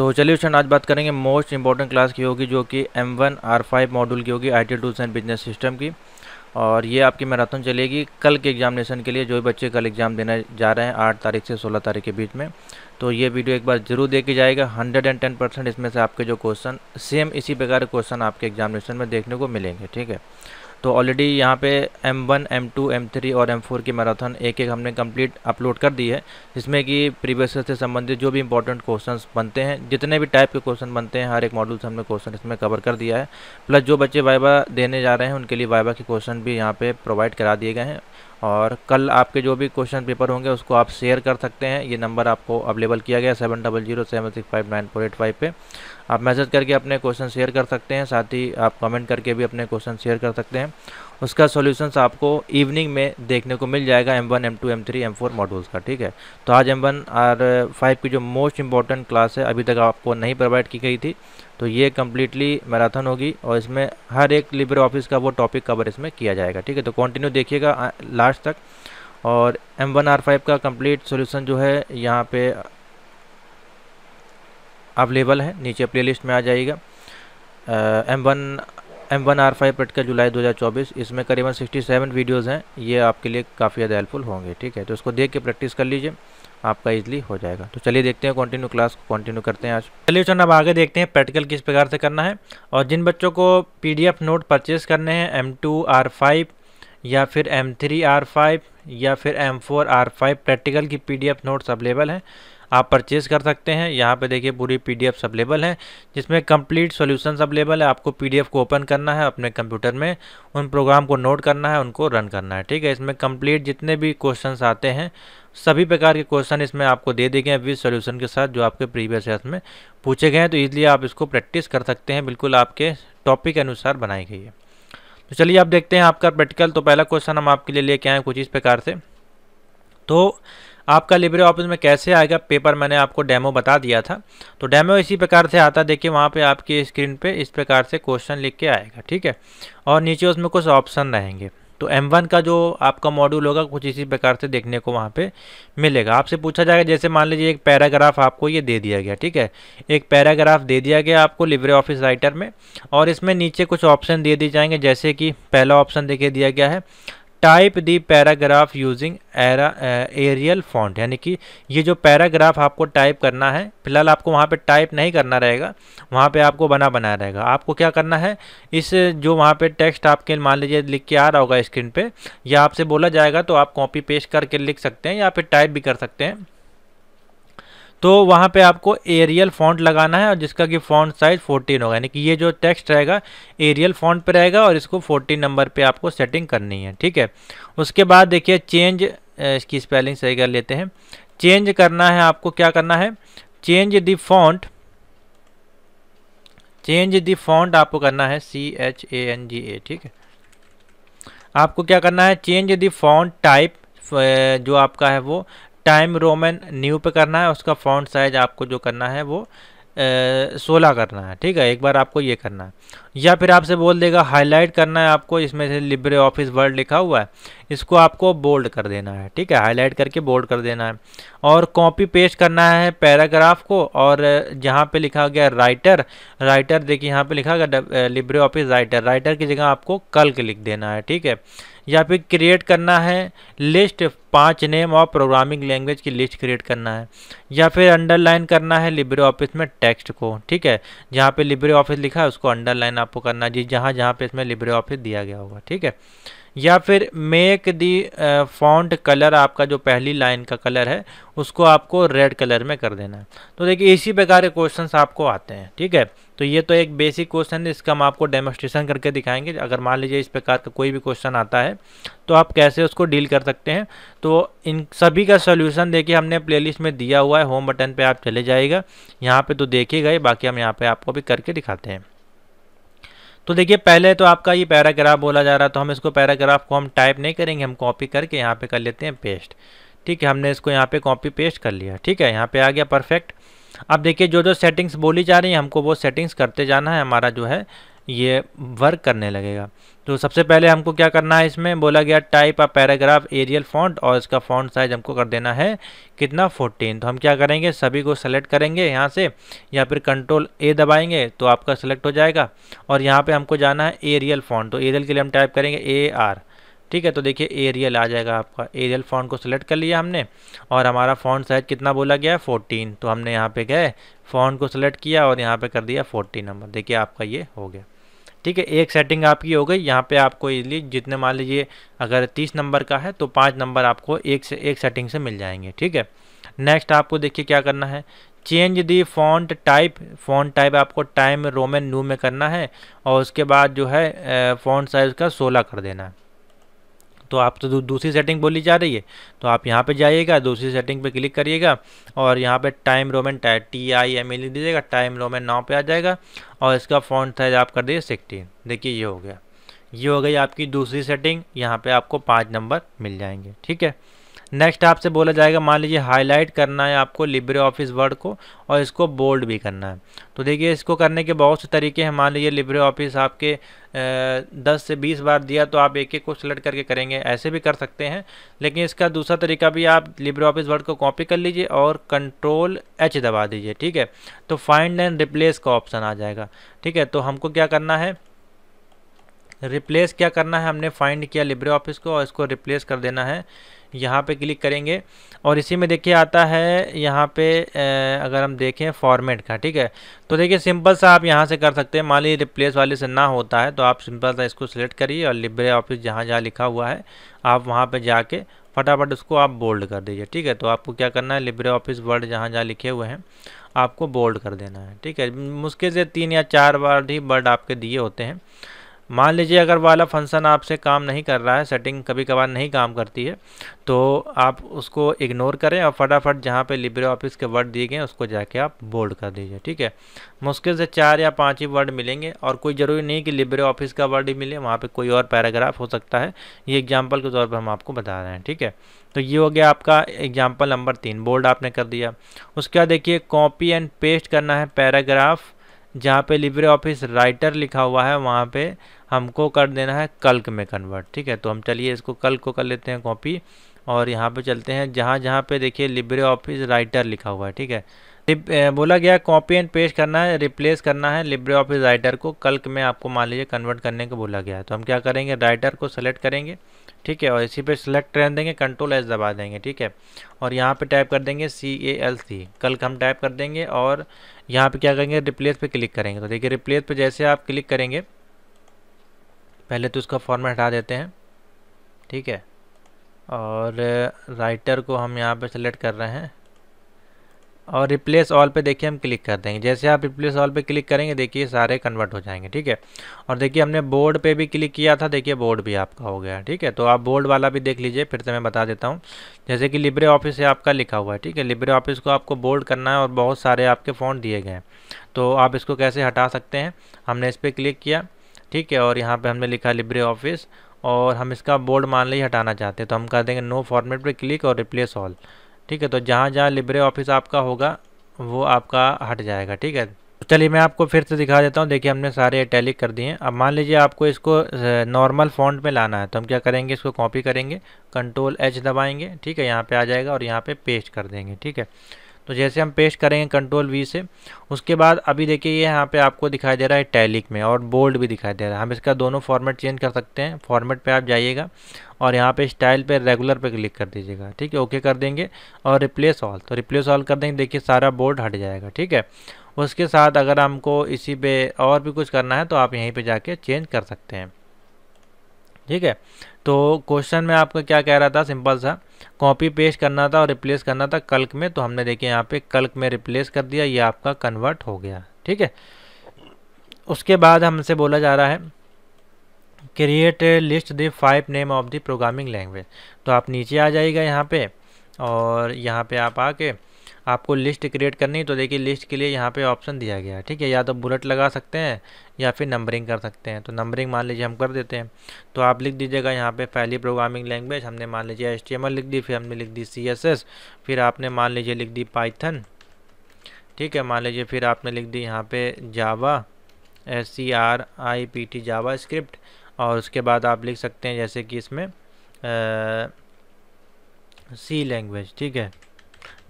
तो चलिए उसमें आज बात करेंगे मोस्ट इंपॉर्टेंट क्लास की होगी जो कि M one R five module की होगी I T tools and business system की और ये आपकी मैराथन चलेगी कल के एग्जामिनेशन के लिए जो भी बच्चे कल एग्ज़ाम देने जा रहे हैं आठ तारीख से सोलह तारीख के बीच में तो ये वीडियो एक बार ज़रूर देखी जाएगा हंड्रेड एंड टेन परसेंट इसमें से आपके जो क्वेश्चन सेम इसी प्रकार के क्वेश्चन आपके एग्जामिनेशन में देखने को मिलेंगे ठीक है तो ऑलरेडी यहाँ पे M1, M2, M3 और M4 की मैराथन एक एक हमने कंप्लीट अपलोड कर दी है जिसमें कि प्रीवियस से संबंधित जो भी इंपॉर्टेंट क्वेश्चंस बनते हैं जितने भी टाइप के क्वेश्चन बनते हैं हर एक मॉडल से हमने क्वेश्चन इसमें कवर कर दिया है प्लस जो बच्चे वाइबा देने जा रहे हैं उनके लिए वाइबा के क्वेश्चन भी यहाँ पर प्रोवाइड करा दिए गए हैं और कल आपके जो भी क्वेश्चन पेपर होंगे उसको आप शेयर कर सकते हैं ये नंबर आपको अवेलेबल किया गया seven double zero seven six five nine four eight five पर आप मैसेज करके अपने क्वेश्चन शेयर कर सकते हैं साथ ही आप कमेंट करके भी अपने क्वेश्चन शेयर कर सकते हैं उसका सॉल्यूशंस आपको इवनिंग में देखने को मिल जाएगा M one M two M three M four modules का ठीक है तो आज एम वन आर फाइव की जो मोस्ट इंपॉर्टेंट क्लास है अभी तक आपको नहीं प्रोवाइड की गई थी तो ये कम्प्लीटली मैराथन होगी और इसमें हर एक लिबर ऑफिस का वो टॉपिक कवर इसमें किया जाएगा ठीक है तो कंटिन्यू देखिएगा लास्ट तक और एम वन आर फाइव का कम्प्लीट सोल्यूशन जो है यहाँ पे अवेलेबल है नीचे प्लेलिस्ट में आ जाएगा M one M one R five practical जुलाई 2024 इसमें करीबन 67 वीडियोस हैं ये आपके लिए काफ़ी ज़्यादा हेल्पफुल होंगे ठीक है तो उसको देख के प्रैक्टिस कर लीजिए आपका इजली हो जाएगा तो चलिए देखते हैं कंटिन्यू क्लास को कंटिन्यू करते हैं आज चलिए चंद अब आगे देखते हैं प्रैक्टिकल किस प्रकार से करना है और जिन बच्चों को पीडीएफ नोट परचेज करने हैं एम टू आर फाइव या फिर एम थ्री आर फाइव या फिर M four R five practical की पीडीएफ नोट्स अवेलेबल हैं आप परचेज़ कर सकते हैं यहाँ पे देखिए पूरी पी डी अवेलेबल है जिसमें कंप्लीट सोल्यूशन अवेलेबल है आपको पी को ओपन करना है अपने कंप्यूटर में उन प्रोग्राम को नोट करना है उनको रन करना है ठीक है इसमें कंप्लीट जितने भी क्वेश्चन आते हैं सभी प्रकार के क्वेश्चन इसमें आपको दे दिए गए हैं विद सोल्यूशन के साथ जो आपके प्रीवियस ईयर में पूछे गए हैं तो इसलिए आप इसको प्रैक्टिस कर सकते हैं बिल्कुल आपके टॉपिक के अनुसार बनाई गई है तो चलिए आप देखते हैं आपका प्रैक्टिकल तो पहला क्वेश्चन हम आपके लिए लेके आए कुछ इस प्रकार से तो आपका लिब्रे ऑफिस में कैसे आएगा पेपर मैंने आपको डेमो बता दिया था तो डेमो इसी प्रकार से आता देखिए वहाँ पे आपकी स्क्रीन पे इस प्रकार से क्वेश्चन लिख के आएगा ठीक है और नीचे उसमें कुछ ऑप्शन रहेंगे तो M1 का जो आपका मॉड्यूल होगा कुछ इसी प्रकार से देखने को वहाँ पे मिलेगा आपसे पूछा जाएगा जैसे मान लीजिए एक पैराग्राफ आपको ये दे दिया गया ठीक है एक पैराग्राफ दे दिया गया आपको लिब्रे ऑफिस राइटर में और इसमें नीचे कुछ ऑप्शन दे दिए जाएंगे जैसे कि पहला ऑप्शन देखिए दिया गया है टाइप दी पैराग्राफ यूजिंग एरा एरियल फॉन्ट यानी कि ये जो पैराग्राफ आपको टाइप करना है फिलहाल आपको वहाँ पे टाइप नहीं करना रहेगा वहाँ पे आपको बना बना रहेगा आपको क्या करना है इस जो वहाँ पे टेक्स्ट आपके मान लीजिए लिख के आ रहा होगा स्क्रीन पे या आपसे बोला जाएगा तो आप कॉपी पेस्ट करके लिख सकते हैं या फिर टाइप भी कर सकते हैं तो वहाँ पे आपको एरियल फॉन्ट लगाना है और जिसका कि फॉन्ट साइज़ 14 होगा यानी कि ये जो टेक्स्ट रहेगा एरियल फॉन्ट पे रहेगा और इसको 14 नंबर पे आपको सेटिंग करनी है ठीक है उसके बाद देखिए चेंज इसकी स्पेलिंग सही कर लेते हैं चेंज करना है आपको क्या करना है change the font change the font आपको करना है C H A N G ए ठीक है आपको क्या करना है चेंज दी फॉन्ट टाइप जो आपका है वो टाइम रोमन न्यू पे करना है उसका फॉन्ट साइज आपको जो करना है वो सोलह करना है ठीक है एक बार आपको ये करना है या फिर आपसे बोल देगा हाईलाइट करना है आपको इसमें से लिब्रे ऑफिस वर्ड लिखा हुआ है इसको आपको बोल्ड कर देना है ठीक है हाईलाइट करके बोल्ड कर देना है और कॉपी पेस्ट करना है पैराग्राफ को और जहाँ पे लिखा गया राइटर राइटर देखिए यहाँ पे लिखा गया लिब्रे ऑफिस राइटर राइटर की जगह आपको कल के लिख देना है ठीक है या फिर क्रिएट करना है लिस्ट पांच नेम और प्रोग्रामिंग लैंग्वेज की लिस्ट क्रिएट करना है या फिर अंडरलाइन करना है लिब्रे ऑफिस में टेक्स्ट को ठीक है जहाँ पे लिब्रे ऑफिस लिखा है उसको अंडरलाइन आपको करना है जी जहाँ जहाँ पे इसमें लिब्रे ऑफिस दिया गया होगा ठीक है या फिर मेक दी फॉन्ट कलर आपका जो पहली लाइन का कलर है उसको आपको रेड कलर में कर देना है तो देखिए इसी प्रकार के क्वेश्चन आपको आते हैं ठीक है तो ये तो एक बेसिक क्वेश्चन है इसका हम आपको डेमोस्ट्रेशन करके दिखाएंगे अगर मान लीजिए इस प्रकार का कोई भी क्वेश्चन आता है तो आप कैसे उसको डील कर सकते हैं तो इन सभी का सोल्यूशन देखिए हमने प्ले में दिया हुआ है होम बटन पर आप चले जाइएगा यहाँ पर तो देखिएगा ही बाकी हम यहाँ पर आपको भी करके दिखाते हैं तो देखिए पहले तो आपका ये पैराग्राफ बोला जा रहा है तो हम इसको पैराग्राफ को हम टाइप नहीं करेंगे हम कॉपी करके यहाँ पे कर लेते हैं पेस्ट ठीक है हमने इसको यहाँ पे कॉपी पेस्ट कर लिया ठीक है यहाँ पे आ गया परफेक्ट अब देखिए जो जो सेटिंग्स बोली जा रही है हमको वो सेटिंग्स करते जाना है हमारा जो है ये वर्क करने लगेगा तो सबसे पहले हमको क्या करना है इसमें बोला गया type a paragraph Arial font और इसका फॉन्ट साइज हमको कर देना है कितना 14 तो हम क्या करेंगे सभी को सेलेक्ट करेंगे यहाँ से या फिर कंट्रोल ए दबाएंगे तो आपका सेलेक्ट हो जाएगा और यहाँ पे हमको जाना है एरियल फॉन्ट तो एरियल के लिए हम टाइप करेंगे ए आर ठीक है तो देखिए एरियल आ जाएगा आपका एरियल फॉन्ट को सिलेक्ट कर लिया हमने और हमारा फॉन्ट साइज कितना बोला गया है फोर्टीन तो हमने यहाँ पे गए फॉन्ट को सिलेक्ट किया और यहाँ पे कर दिया फोर्टीन नंबर देखिए आपका ये हो गया ठीक है एक सेटिंग आपकी हो गई यहाँ पे आपको इजली जितने मान लीजिए अगर तीस नंबर का है तो पाँच नंबर आपको एक से एक सेटिंग से मिल जाएंगे ठीक है नेक्स्ट आपको देखिए क्या करना है change the font type font type आपको टाइम रोमन नू में करना है और उसके बाद जो है फॉन्ट साइज़ का सोलह कर देना है तो आप तो दू, दूसरी सेटिंग बोली जा रही है तो आप यहाँ पे जाइएगा दूसरी सेटिंग पे क्लिक करिएगा और यहाँ पे time roman T I M A लिख दीजिएगा टाइम रोमन नाव पे आ जाएगा और इसका फ़ॉन्ट साइज आप कर दीजिए सिक्सटीन देखिए ये हो गया ये हो गई आपकी दूसरी सेटिंग यहाँ पर आपको पाँच नंबर मिल जाएंगे ठीक है नेक्स्ट आपसे बोला जाएगा मान लीजिए हाईलाइट करना है आपको लिब्रे ऑफिस वर्ड को और इसको बोल्ड भी करना है तो देखिए इसको करने के बहुत से तरीके हैं मान लीजिए लिब्रे ऑफिस आपके दस से बीस बार दिया तो आप एक एक को सिलेक्ट करके करेंगे ऐसे भी कर सकते हैं लेकिन इसका दूसरा तरीका भी आप लिब्रे ऑफिस वर्ड को कॉपी कर लीजिए और कंट्रोल एच दबा दीजिए ठीक है तो फाइंड एंड रिप्लेस का ऑप्शन आ जाएगा ठीक है तो हमको क्या करना है रिप्लेस क्या करना है हमने फाइंड किया लिब्रे ऑफिस को और इसको रिप्लेस कर देना है यहाँ पे क्लिक करेंगे और इसी में देखिए आता है यहाँ पे अगर हम देखें फॉर्मेट का ठीक है तो देखिए सिंपल सा आप यहाँ से कर सकते हैं मान लीजिए रिप्लेस वाले से ना होता है तो आप सिंपल सा इसको सिलेक्ट करिए और लिब्रे ऑफिस जहाँ जहाँ लिखा हुआ है आप वहाँ पर जाके फटाफट उसको आप बोल्ड कर दीजिए ठीक है तो आपको क्या करना है लिब्रे ऑफिस वर्ड जहाँ जहाँ लिखे हुए हैं आपको बोल्ड कर देना है ठीक है मुश्किल से तीन या चार बार ही वर्ड आपके दिए होते हैं मान लीजिए अगर वाला फंक्शन आपसे काम नहीं कर रहा है सेटिंग कभी कभार नहीं काम करती है तो आप उसको इग्नोर करें और फटाफट जहाँ पे लिब्रे ऑफिस के वर्ड दिए गए उसको जाके आप बोल्ड कर दीजिए ठीक है मुश्किल से चार या पाँच ही वर्ड मिलेंगे और कोई ज़रूरी नहीं कि लिब्रे ऑफिस का वर्ड ही मिले वहाँ पर कोई और पैराग्राफ हो सकता है ये एग्जाम्पल के तौर पर हम आपको बता रहे हैं ठीक है तो ये हो गया आपका एग्जाम्पल नंबर तीन बोल्ड आपने कर दिया उसके बाद देखिए कॉपी एंड पेस्ट करना है पैराग्राफ जहाँ पे लिब्रे ऑफिस राइटर लिखा हुआ है वहाँ पे हमको कर देना है कल्क में कन्वर्ट ठीक है तो हम चलिए इसको कल्क को कर लेते हैं कॉपी और यहाँ पे चलते हैं जहाँ जहाँ पे देखिए लिब्रे ऑफिस राइटर लिखा हुआ है ठीक है बोला गया कॉपी एंड पेस्ट करना है रिप्लेस करना है लिब्रे ऑफिस राइटर को कल्क में आपको मान लीजिए कन्वर्ट करने को बोला गया है तो हम क्या करेंगे राइटर को सेलेक्ट करेंगे ठीक है और इसी पे सेलेक्ट रह देंगे कंट्रोल एस दबा देंगे ठीक है और यहाँ पे टाइप कर देंगे सी ए एल सी कल्क हम टाइप कर देंगे और यहाँ पे क्या करेंगे रिप्लेस पे क्लिक करेंगे तो देखिए रिप्लेस पे जैसे आप क्लिक करेंगे पहले तो उसका फॉर्मेट हटा देते हैं ठीक है और राइटर को हम यहाँ पे सेलेक्ट कर रहे हैं और रिप्लेस ऑल पे देखिए हम क्लिक कर देंगे जैसे आप रिप्लेस ऑल पे क्लिक करेंगे देखिए सारे कन्वर्ट हो जाएंगे ठीक है और देखिए हमने बोर्ड पे भी क्लिक किया था देखिए बोर्ड भी आपका हो गया ठीक है तो आप बोर्ड वाला भी देख लीजिए फिर से मैं बता देता हूँ जैसे कि लिब्रे ऑफिस से आपका लिखा हुआ है ठीक है लिब्रे ऑफिस को आपको बोर्ड करना है और बहुत सारे आपके फोन दिए गए हैं तो आप इसको कैसे हटा सकते हैं हमने इस पर क्लिक किया ठीक है और यहाँ पर हमने लिखा लिब्रे ऑफिस और हम इसका बोर्ड मान ली हटाना चाहते हैं तो हम कर देंगे नो फॉर्मेट पर क्लिक और रिप्लेस ऑल ठीक है तो जहाँ जहाँ लिब्रे ऑफिस आपका होगा वो आपका हट जाएगा ठीक है चलिए मैं आपको फिर से दिखा देता हूँ देखिए हमने सारे अटैलिक कर दिए हैं अब मान लीजिए आपको इसको नॉर्मल फॉन्ट में लाना है तो हम क्या करेंगे इसको कॉपी करेंगे कंट्रोल एच दबाएंगे ठीक है यहाँ पे आ जाएगा और यहाँ पे पेस्ट कर देंगे ठीक है तो जैसे हम पेस्ट करेंगे कंट्रोल वी से उसके बाद अभी देखिए ये यहाँ पे आपको दिखाई दे रहा है टैलिक में और बोल्ड भी दिखाई दे रहा है हम इसका दोनों फॉर्मेट चेंज कर सकते हैं फॉर्मेट पे आप जाइएगा और यहाँ पे स्टाइल पे रेगुलर पे क्लिक कर दीजिएगा ठीक है ओके कर देंगे और रिप्लेस ऑल तो रिप्लेस ऑल कर देंगे देखिए सारा बोर्ड हट जाएगा ठीक है उसके साथ अगर हमको इसी पर और भी कुछ करना है तो आप यहीं पर जाके चेंज कर सकते हैं ठीक है तो क्वेश्चन में आपका क्या कह रहा था सिंपल सा कॉपी पेस्ट करना था और रिप्लेस करना था कल्क में तो हमने देखिए यहाँ पे कल्क में रिप्लेस कर दिया ये आपका कन्वर्ट हो गया ठीक है उसके बाद हमसे बोला जा रहा है create list the five name of the programming language तो आप नीचे आ जाइएगा यहाँ पे और यहाँ पे आप आके आपको लिस्ट क्रिएट करनी तो देखिए लिस्ट के लिए यहाँ पे ऑप्शन दिया गया है ठीक है या तो बुलेट लगा सकते हैं या फिर नंबरिंग कर सकते हैं तो नंबरिंग मान लीजिए हम कर देते हैं तो आप लिख दीजिएगा यहाँ पे पहली प्रोग्रामिंग लैंग्वेज हमने मान लीजिए एच लिख दी फिर हमने लिख दी सी फिर आपने मान लीजिए लिख दी पाइथन ठीक है मान लीजिए फिर आपने लिख दी यहाँ पे Java S C R I P T JavaScript और उसके बाद आप लिख सकते हैं जैसे कि इसमें सी लैंग्वेज ठीक है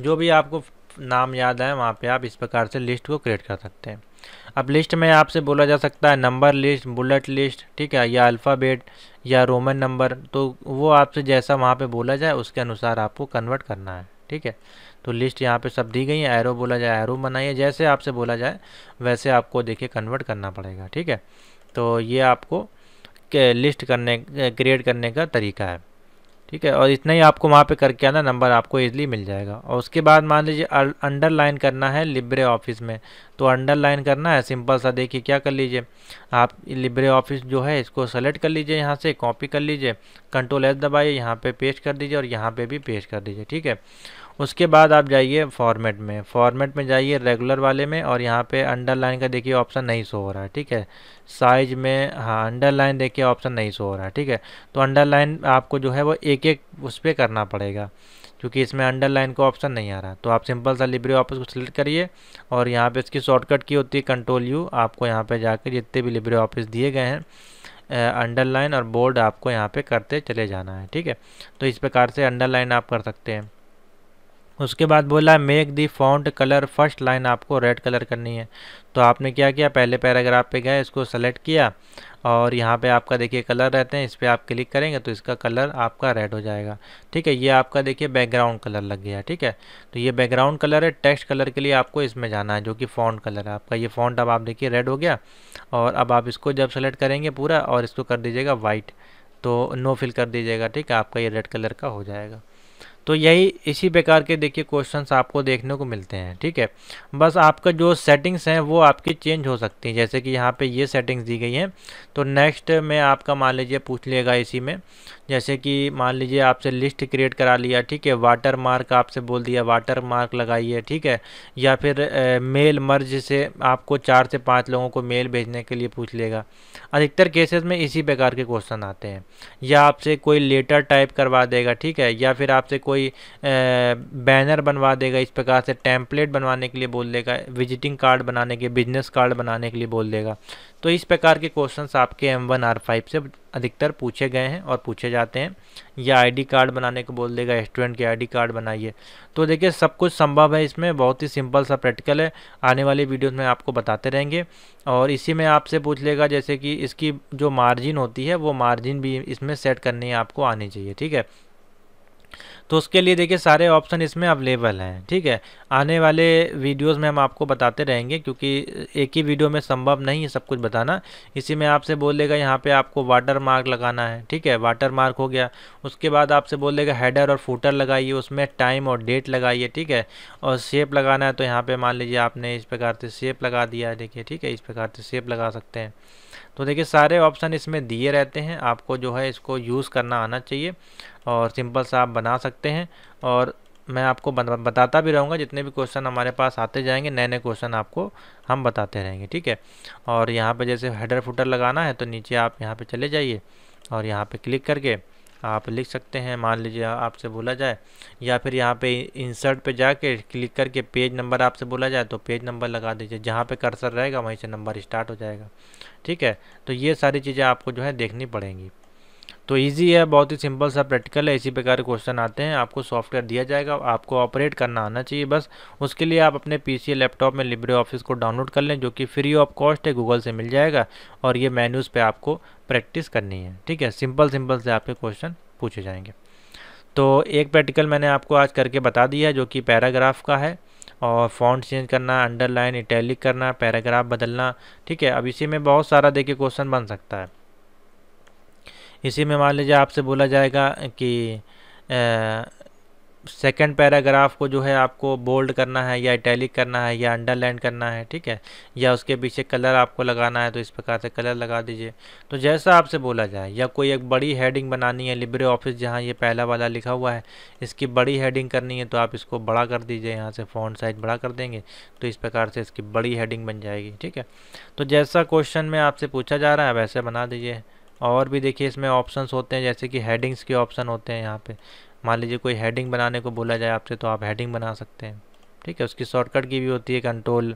जो भी आपको नाम याद आए वहाँ पे आप इस प्रकार से लिस्ट को क्रिएट कर सकते हैं अब लिस्ट में आपसे बोला जा सकता है नंबर लिस्ट बुलेट लिस्ट ठीक है या अल्फ़ाबेट या रोमन नंबर तो वो आपसे जैसा वहाँ पे बोला जाए उसके अनुसार आपको कन्वर्ट करना है ठीक है तो लिस्ट यहाँ पे सब दी गई है एरो बोला जाए एरो बनाइए जैसे आपसे बोला जाए वैसे आपको देखिए कन्वर्ट करना पड़ेगा ठीक है तो ये आपको लिस्ट करने क्रिएट करने का तरीका है ठीक है और इतना ही आपको वहाँ पे करके आना नंबर आपको ईजिली मिल जाएगा और उसके बाद मान लीजिए अंडरलाइन करना है लिब्रे ऑफिस में तो अंडरलाइन करना है सिंपल सा देखिए क्या कर लीजिए आप लिब्रे ऑफिस जो है इसको सेलेक्ट कर लीजिए यहाँ से कॉपी कर लीजिए कंट्रोल एस दबाइए यहाँ पे पेस्ट कर दीजिए और यहाँ पे भी पेस्ट कर दीजिए ठीक है उसके बाद आप जाइए फॉर्मेट में फॉर्मेट में जाइए रेगुलर वाले में और यहाँ पे अंडरलाइन का देखिए ऑप्शन नहीं सो हो रहा है ठीक है साइज में हाँ अंडरलाइन देखिए ऑप्शन नहीं सो हो रहा है ठीक है तो अंडरलाइन आपको जो है वो एक एक उस पर करना पड़ेगा क्योंकि इसमें अंडरलाइन का ऑप्शन नहीं आ रहा तो आप सिंपल सा लिब्रे ऑफिस को सिलेक्ट करिए और यहाँ पे इसकी शॉर्टकट की होती है कंट्रोल यू आपको यहाँ पे जाकर जितने भी लिब्रे ऑफिस दिए गए हैं अंडरलाइन और बोर्ड आपको यहाँ पे करते चले जाना है ठीक है तो इस प्रकार से अंडरलाइन आप कर सकते हैं उसके बाद बोला make the font colour first line आपको रेड कलर करनी है तो आपने क्या किया पहले पैराग्राफ पे गए इसको सेलेक्ट किया और यहाँ पे आपका देखिए कलर रहते हैं इस पर आप क्लिक करेंगे तो इसका कलर आपका रेड हो जाएगा ठीक है ये आपका देखिए बैकग्राउंड कलर लग गया ठीक है तो ये बैकग्राउंड कलर है टेक्स्ट कलर के लिए आपको इसमें जाना है जो कि फॉन्ट कलर है आपका ये फॉन्ट अब आप देखिए रेड हो गया और अब आप इसको जब सेलेक्ट करेंगे पूरा और इसको कर दीजिएगा वाइट तो नो फिल कर दीजिएगा ठीक है आपका ये रेड कलर का हो जाएगा तो यही इसी प्रकार के देखिए क्वेश्चंस आपको देखने को मिलते हैं ठीक है बस आपका जो सेटिंग्स हैं वो आपकी चेंज हो सकती हैं जैसे कि यहाँ पे ये सेटिंग्स दी गई हैं तो नेक्स्ट में आपका मान लीजिए पूछ लिएगा इसी में जैसे कि मान लीजिए आपसे लिस्ट क्रिएट करा लिया ठीक है वाटर मार्क आपसे बोल दिया वाटर मार्क लगाइए ठीक है या फिर ए, मेल मर्ज से आपको चार से पाँच लोगों को मेल भेजने के लिए पूछ लेगा अधिकतर केसेस में इसी प्रकार के क्वेश्चन आते हैं या आपसे कोई लेटर टाइप करवा देगा ठीक है या फिर आपसे कोई ए, बैनर बनवा देगा इस प्रकार से टैंपलेट बनवाने के लिए बोल देगा विजिटिंग कार्ड बनाने के बिजनेस कार्ड बनाने के लिए बोल देगा तो इस प्रकार के क्वेश्चन आपके एम वन आर फाइव से अधिकतर पूछे गए हैं और पूछे जाते हैं या आईडी कार्ड बनाने को बोल देगा स्टूडेंट के आईडी कार्ड बनाइए तो देखिए सब कुछ संभव है इसमें बहुत ही सिंपल सा प्रैक्टिकल है आने वाली वीडियोस में आपको बताते रहेंगे और इसी में आपसे पूछ लेगा जैसे कि इसकी जो मार्जिन होती है वो मार्जिन भी इसमें सेट करनी आपको आनी चाहिए ठीक है तो उसके लिए देखिए सारे ऑप्शन इसमें अवेलेबल हैं ठीक है आने वाले वीडियोस में हम आपको बताते रहेंगे क्योंकि एक ही वीडियो में संभव नहीं है सब कुछ बताना इसी में आपसे बोलेगा यहाँ पे आपको वाटर मार्क लगाना है ठीक है वाटर मार्क हो गया उसके बाद आपसे बोलेगा हेडर और फूटर लगाइए उसमें टाइम और डेट लगाइए ठीक है और शेप लगाना है तो यहाँ पर मान लीजिए आपने इस प्रकार से शेप लगा दिया देखिए ठीक है इस प्रकार से शेप लगा सकते हैं तो देखिए सारे ऑप्शन इसमें दिए रहते हैं आपको जो है इसको यूज़ करना आना चाहिए और सिंपल सा आप बना सकते हैं और मैं आपको बताता भी रहूँगा जितने भी क्वेश्चन हमारे पास आते जाएंगे नए नए क्वेश्चन आपको हम बताते रहेंगे ठीक है और यहाँ पे जैसे हेडर फुटर लगाना है तो नीचे आप यहाँ पे चले जाइए और यहाँ पे क्लिक करके आप लिख सकते हैं मान लीजिए आपसे बोला जाए या फिर यहाँ पे इंसर्ट पे जाके क्लिक करके पेज नंबर आपसे बोला जाए तो पेज नंबर लगा दीजिए जहाँ पे कर्सर रहेगा वहीं से नंबर स्टार्ट हो जाएगा ठीक है तो ये सारी चीज़ें आपको जो है देखनी पड़ेंगी तो इजी है बहुत ही सिंपल सा प्रैक्टिकल है इसी प्रकार के क्वेश्चन आते हैं आपको सॉफ्टवेयर दिया जाएगा आपको ऑपरेट करना आना चाहिए बस उसके लिए आप अपने पीसी लैपटॉप में लिब्रे ऑफिस को डाउनलोड कर लें जो कि फ्री ऑफ कॉस्ट है गूगल से मिल जाएगा और ये मैन्यूज़ पर आपको प्रैक्टिस करनी है ठीक है सिंपल सिंपल से आपके क्वेश्चन पूछे जाएंगे तो एक प्रैक्टिकल मैंने आपको आज करके बता दिया है जो कि पैराग्राफ का है और फॉन्ट चेंज करना अंडरलाइन इटैलिक करना पैराग्राफ बदलना ठीक है अब इसी में बहुत सारा देखिए क्वेश्चन बन सकता है इसी में मान लीजिए आपसे बोला जाएगा कि सेकंड पैराग्राफ को जो है आपको बोल्ड करना है या इटैलिक करना है या अंडरलाइन करना है ठीक है या उसके पीछे कलर आपको लगाना है तो इस प्रकार से कलर लगा दीजिए तो जैसा आपसे बोला जाए या कोई एक बड़ी हेडिंग बनानी है लिब्रे ऑफिस जहाँ ये पहला वाला लिखा हुआ है इसकी बड़ी हेडिंग करनी है तो आप इसको बड़ा कर दीजिए यहाँ से फ़ोन साइज बड़ा कर देंगे तो इस प्रकार से इसकी बड़ी हेडिंग बन जाएगी ठीक है तो जैसा क्वेश्चन में आपसे पूछा जा रहा है वैसे बना दीजिए और भी देखिए इसमें ऑप्शंस होते हैं जैसे कि हेडिंग्स के ऑप्शन होते हैं यहाँ पे मान लीजिए कोई हेडिंग बनाने को बोला जाए आपसे तो आप हेडिंग बना सकते हैं ठीक है उसकी शॉर्टकट की भी होती है कंट्रोल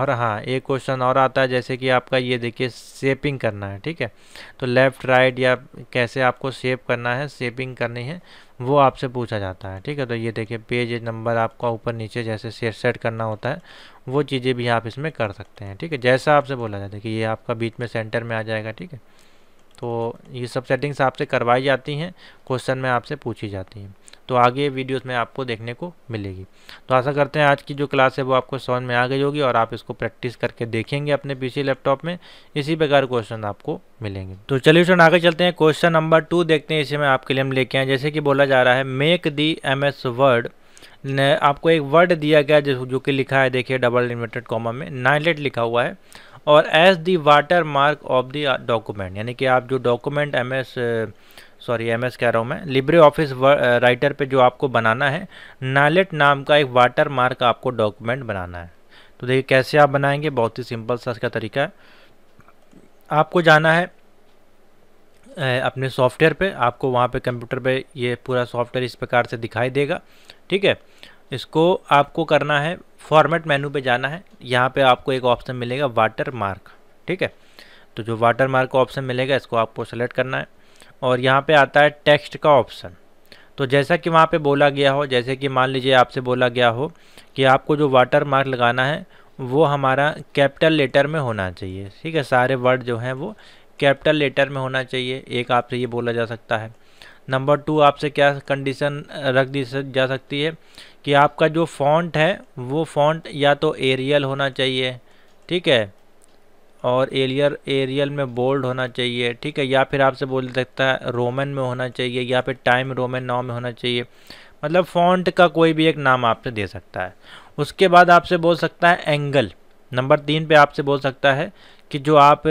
और हाँ एक क्वेश्चन और आता है जैसे कि आपका ये देखिए सेपिंग करना है ठीक है तो लेफ़्ट राइट या कैसे आपको सेप करना है सेपिंग करनी है वो आपसे पूछा जाता है ठीक है तो ये देखिए पेज नंबर आपका ऊपर नीचे जैसे सेट सेट करना होता है वो चीज़ें भी आप इसमें कर सकते हैं ठीक है जैसा आपसे बोला जाता है कि ये आपका बीच में सेंटर में आ जाएगा ठीक है तो ये सब सेटिंग्स आपसे करवाई जाती हैं क्वेश्चन में आपसे पूछी जाती हैं तो आगे वीडियोस में आपको देखने को मिलेगी तो आशा करते हैं आज की जो क्लास है वो आपको समझ में आ गई होगी और आप इसको प्रैक्टिस करके देखेंगे अपने पीसी लैपटॉप में इसी प्रकार क्वेश्चन आपको मिलेंगे तो चलिए स्टूडेंट आगे चलते हैं क्वेश्चन नंबर टू देखते हैं इसे में आपके लिए हम लेके आए जैसे कि बोला जा रहा है make the M S Word ने आपको एक वर्ड दिया गया जो जो कि लिखा है देखिए डबल इन्वर्टेड कॉमा में नाइलेट लिखा हुआ है और add the watermark of the document यानी कि आप जो document M S sorry M S कह रहा हूँ मैं लिब्रे ऑफिस राइटर पे जो आपको बनाना है नालेट नाम का एक वाटर मार्क आपको डॉक्यूमेंट बनाना है तो देखिए कैसे आप बनाएंगे बहुत ही सिंपल सा इसका तरीका है आपको जाना है अपने सॉफ्टवेयर पे आपको वहाँ पे कंप्यूटर पे ये पूरा सॉफ्टवेयर इस प्रकार से दिखाई देगा ठीक है इसको आपको करना है फॉर्मेट मेनू पे जाना है यहाँ पे आपको एक ऑप्शन मिलेगा वाटर मार्क ठीक है तो जो वाटर मार्क ऑप्शन मिलेगा इसको आपको सेलेक्ट करना है और यहाँ पे आता है टेक्स्ट का ऑप्शन तो जैसा कि वहाँ पे बोला गया हो जैसे कि मान लीजिए आपसे बोला गया हो कि आपको जो वाटर मार्क लगाना है वो हमारा कैपिटल लेटर में होना चाहिए ठीक है सारे वर्ड जो हैं वो कैपिटल लेटर में होना चाहिए एक आपसे ये बोला जा सकता है नंबर टू आपसे क्या कंडीशन रख दी जा सकती है कि आपका जो फॉन्ट है वो फॉन्ट या तो एरियल होना चाहिए ठीक है और एरियर एरियल में बोल्ड होना चाहिए ठीक है या फिर आपसे बोल सकता है रोमन में होना चाहिए या फिर टाइम रोमन नाव में होना चाहिए मतलब फॉन्ट का कोई भी एक नाम आपसे दे सकता है उसके बाद आपसे बोल सकता है एंगल नंबर तीन पे आपसे बोल सकता है कि जो आप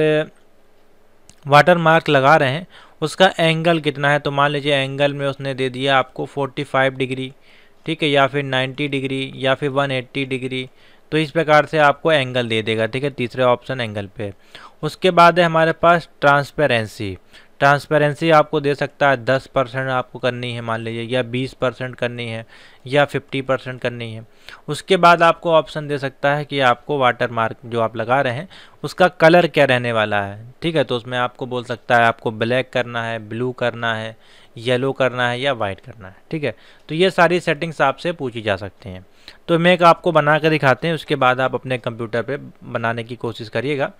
वाटर मार्क लगा रहे हैं उसका एंगल कितना है तो मान लीजिए एंगल में उसने दे दिया आपको 45 डिग्री ठीक है या फिर 90 डिग्री या फिर 180 डिग्री तो इस प्रकार से आपको एंगल दे देगा ठीक है तीसरे ऑप्शन एंगल पे उसके बाद है हमारे पास ट्रांसपेरेंसी ट्रांसपेरेंसी आपको दे सकता है दस परसेंट आपको करनी है मान लीजिए या बीस परसेंट करनी है या फिफ्टी परसेंट करनी है उसके बाद आपको ऑप्शन दे सकता है कि आपको वाटर मार्क जो आप लगा रहे हैं उसका कलर क्या रहने वाला है ठीक है तो उसमें आपको बोल सकता है आपको ब्लैक करना है ब्लू करना है येलो करना है या वाइट करना है ठीक है तो ये सारी सेटिंग्स आपसे पूछी जा सकती हैं तो मैं एक आपको बना कर दिखाते हैं उसके बाद आप अपने कंप्यूटर पे बनाने की कोशिश करिएगा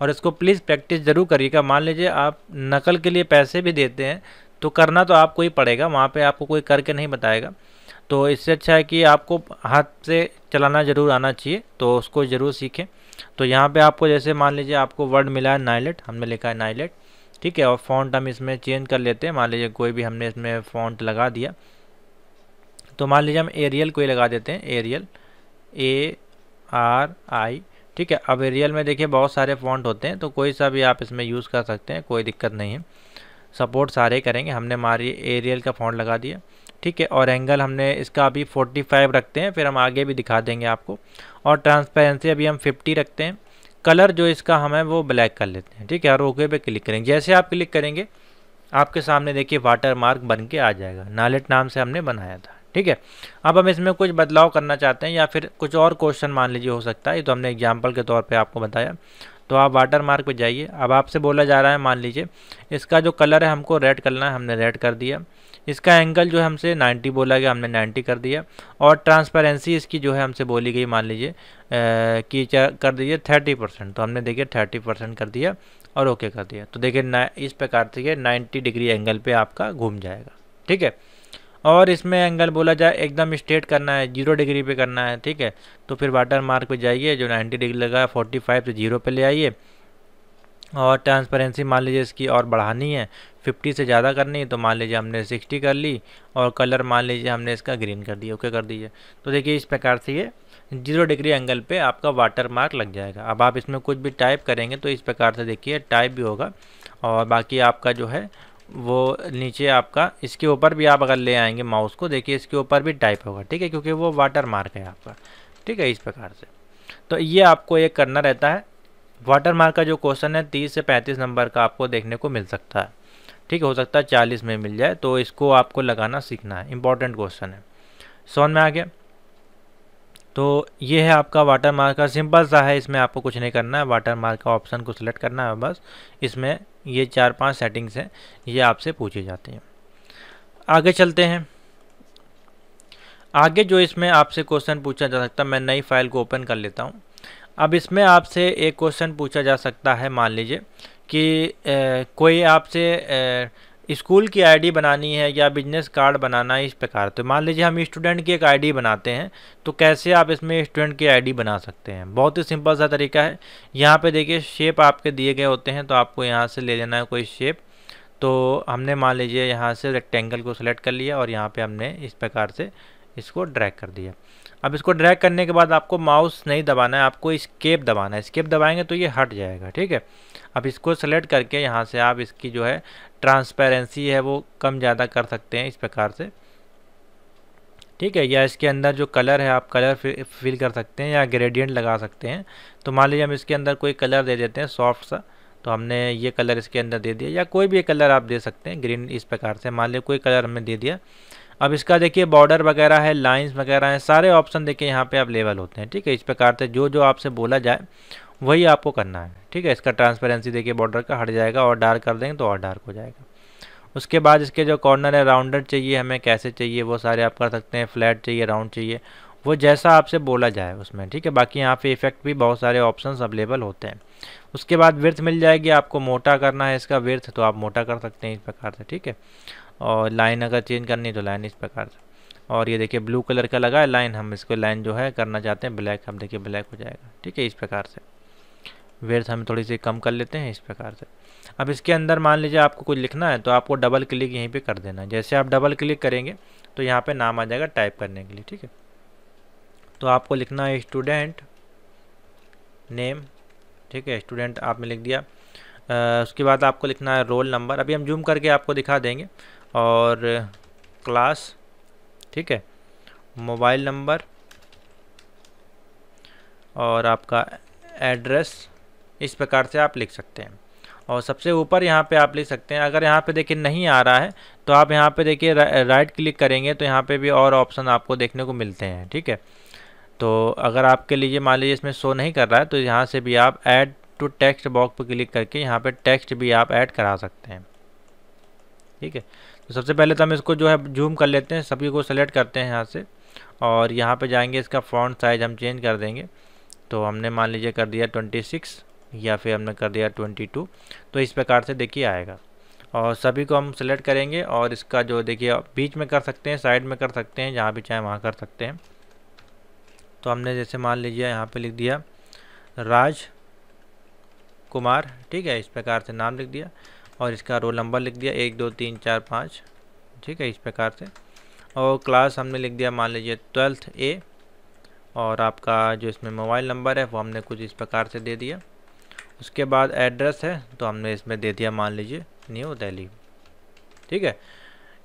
और इसको प्लीज़ प्रैक्टिस ज़रूर करिएगा मान लीजिए आप नकल के लिए पैसे भी देते हैं तो करना तो आपको ही पड़ेगा वहाँ पे आपको कोई करके नहीं बताएगा तो इससे अच्छा है कि आपको हाथ से चलाना ज़रूर आना चाहिए तो उसको ज़रूर सीखें तो यहाँ पे आपको जैसे मान लीजिए आपको वर्ड मिला है नाइलेट हमने लिखा है नाइलेट ठीक है और फॉन्ट हम इसमें चेंज कर लेते हैं मान लीजिए कोई भी हमने इसमें फॉन्ट लगा दिया तो मान लीजिए हम एरियल कोई लगा देते हैं एरियल ए आर आई ठीक है अब एरियल में देखिए बहुत सारे फॉन्ट होते हैं तो कोई सा भी आप इसमें यूज़ कर सकते हैं कोई दिक्कत नहीं है सपोर्ट सारे करेंगे हमने मारी एरियल का फॉन्ट लगा दिया ठीक है और एंगल हमने इसका अभी 45 रखते हैं फिर हम आगे भी दिखा देंगे आपको और ट्रांसपेरेंसी अभी हम 50 रखते हैं कलर जो इसका हमें वो ब्लैक कर लेते हैं ठीक है और ओके पे क्लिक करेंगे जैसे आप क्लिक करेंगे आपके सामने देखिए वाटर मार्क बन के आ जाएगा नालेट नाम से हमने बनाया था ठीक है अब हम इसमें कुछ बदलाव करना चाहते हैं या फिर कुछ और क्वेश्चन मान लीजिए हो सकता है ये तो हमने एग्जाम्पल के तौर पर आपको बताया तो आप वाटर मार्क पर जाइए अब आपसे बोला जा रहा है मान लीजिए इसका जो कलर है हमको रेड करना है हमने रेड कर दिया इसका एंगल जो है हमसे 90 बोला गया हमने 90 कर दिया और ट्रांसपेरेंसी इसकी जो है हमसे बोली गई मान लीजिए कि कर दीजिए 30 परसेंट तो हमने देखिए 30 परसेंट कर दिया और ओके कर दिया तो देखिए इस प्रकार से नाइन्टी डिग्री एंगल पर आपका घूम जाएगा ठीक है और इसमें एंगल बोला जाए एकदम स्ट्रेट करना है जीरो डिग्री पे करना है ठीक है तो फिर वाटर मार्क पे जाइए जो 90 डिग्री लगा है फोर्टी फाइव से जीरो पे ले आइए और ट्रांसपेरेंसी मान लीजिए इसकी और बढ़ानी है 50 से ज़्यादा करनी है तो मान लीजिए हमने 60 कर ली और कलर मान लीजिए हमने इसका ग्रीन कर दिया ओके कर दीजिए तो देखिए इस प्रकार से ये जीरो डिग्री एंगल पे आपका वाटर मार्क लग जाएगा अब आप इसमें कुछ भी टाइप करेंगे तो इस प्रकार से देखिए टाइप भी होगा और बाकी आपका जो है वो नीचे आपका इसके ऊपर भी आप अगर ले आएंगे माउस को देखिए इसके ऊपर भी टाइप होगा ठीक है क्योंकि वो वाटर मार्क है आपका ठीक है इस प्रकार से तो ये आपको ये करना रहता है वाटर मार्क का जो क्वेश्चन है तीस से पैंतीस नंबर का आपको देखने को मिल सकता है ठीक हो सकता है चालीस में मिल जाए तो इसको आपको लगाना सीखना है इंपॉर्टेंट क्वेश्चन है सोन में आ गया तो ये है आपका वाटर मार्क का सिंपल सा है इसमें आपको कुछ नहीं करना है वाटर मार्क का ऑप्शन को सिलेक्ट करना है बस इसमें ये चार पांच सेटिंग्स हैं ये आपसे पूछे जाते हैं आगे चलते हैं आगे जो इसमें आपसे क्वेश्चन पूछा जा सकता है मैं नई फाइल को ओपन कर लेता हूँ अब इसमें आपसे एक क्वेश्चन पूछा जा सकता है मान लीजिए कि ए, कोई आपसे स्कूल की आईडी बनानी है या बिजनेस कार्ड बनाना है इस प्रकार तो मान लीजिए हम स्टूडेंट की एक आईडी बनाते हैं तो कैसे आप इसमें स्टूडेंट की आईडी बना सकते हैं बहुत ही सिंपल सा तरीका है यहाँ पे देखिए शेप आपके दिए गए होते हैं तो आपको यहाँ से ले लेना है कोई शेप तो हमने मान लीजिए यहाँ से रेक्टेंगल को सेलेक्ट कर लिया और यहाँ पर हमने इस प्रकार से इसको ड्रैक कर दिया अब इसको ड्रैक करने के बाद आपको माउस नहीं दबाना है आपको स्केप दबाना है स्केप दबाएंगे तो ये हट जाएगा ठीक है अब इसको सेलेक्ट करके यहाँ से आप इसकी जो है ट्रांसपेरेंसी है वो कम ज़्यादा कर सकते हैं इस प्रकार से ठीक है या इसके अंदर जो कलर है आप कलर फिल कर सकते हैं या ग्रेडियंट लगा सकते हैं तो मान लीजिए हम इसके अंदर कोई कलर दे देते हैं सॉफ्ट सा तो हमने ये कलर इसके अंदर दे दिया या कोई भी कलर आप दे सकते हैं ग्रीन इस प्रकार से मान लीजिए कोई कलर हमने दे दिया अब इसका देखिए बॉर्डर वगैरह है लाइंस वगैरह हैं सारे ऑप्शन देखिए यहाँ पे अवेलेबल होते हैं ठीक है इस प्रकार से जो जो आपसे बोला जाए वही आपको करना है ठीक है इसका ट्रांसपेरेंसी देखिए बॉर्डर का हट जाएगा और डार्क कर देंगे तो और डार्क हो जाएगा उसके बाद इसके जो कॉर्नर है राउंडेड चाहिए हमें कैसे चाहिए वो सारे आप कर सकते हैं फ्लैट चाहिए राउंड चाहिए वो जैसा आपसे बोला जाए उसमें ठीक है बाकी यहाँ पे इफेक्ट भी बहुत सारे ऑप्शंस अवेलेबल होते हैं उसके बाद विर्थ मिल जाएगी आपको मोटा करना है इसका विर्थ तो आप मोटा कर सकते हैं इस प्रकार से ठीक है और लाइन अगर चेंज करनी तो लाइन इस प्रकार से और ये देखिए ब्लू कलर का लगा है लाइन हम इसको लाइन जो है करना चाहते हैं ब्लैक हम देखिए ब्लैक हो जाएगा ठीक है इस प्रकार से वेर्थ हम थोड़ी सी कम कर लेते हैं इस प्रकार से अब इसके अंदर मान लीजिए आपको कुछ लिखना है तो आपको डबल क्लिक यहीं पे कर देना है जैसे आप डबल क्लिक करेंगे तो यहाँ पे नाम आ जाएगा टाइप करने के लिए ठीक है तो आपको लिखना है स्टूडेंट नेम ठीक है स्टूडेंट आपने लिख दिया आ, उसके बाद आपको लिखना है रोल नंबर अभी हम जूम करके आपको दिखा देंगे और क्लास ठीक है मोबाइल नंबर और आपका एड्रेस इस प्रकार से आप लिख सकते हैं और सबसे ऊपर यहाँ पे आप लिख सकते हैं अगर यहाँ पे देखिए नहीं आ रहा है तो आप यहाँ पे देखिए रा, राइट क्लिक करेंगे तो यहाँ पे भी और ऑप्शन आपको देखने को मिलते हैं ठीक है तो अगर आपके लिए मान लीजिए इसमें शो नहीं कर रहा है तो यहाँ से भी आप ऐड टू टेक्स्ट बॉक्स पर क्लिक करके यहाँ पर टेक्स्ट भी आप ऐड करा सकते हैं ठीक है तो सबसे पहले तो हम इसको जो है जूम कर लेते हैं सभी को सेलेक्ट करते हैं यहाँ से और यहाँ पर जाएंगे इसका फ़ॉन्ट साइज़ हम चेंज कर देंगे तो हमने मान लीजिए कर दिया ट्वेंटी सिक्स या फिर हमने कर दिया ट्वेंटी टू तो इस प्रकार से देखिए आएगा और सभी को हम सेलेक्ट करेंगे और इसका जो देखिए बीच में कर सकते हैं साइड में कर सकते हैं जहाँ भी चाहे वहाँ कर सकते हैं तो हमने जैसे मान लीजिए यहाँ पे लिख दिया राज कुमार ठीक है इस प्रकार से नाम लिख दिया और इसका रोल नंबर लिख दिया एक दो तीन चार पाँच ठीक है इस प्रकार से और क्लास हमने लिख दिया मान लीजिए ट्वेल्थ ए और आपका जो इसमें मोबाइल नंबर है वो हमने कुछ इस प्रकार से दे दिया उसके बाद एड्रेस है तो हमने इसमें दे दिया मान लीजिए न्यू दिल्ली ठीक है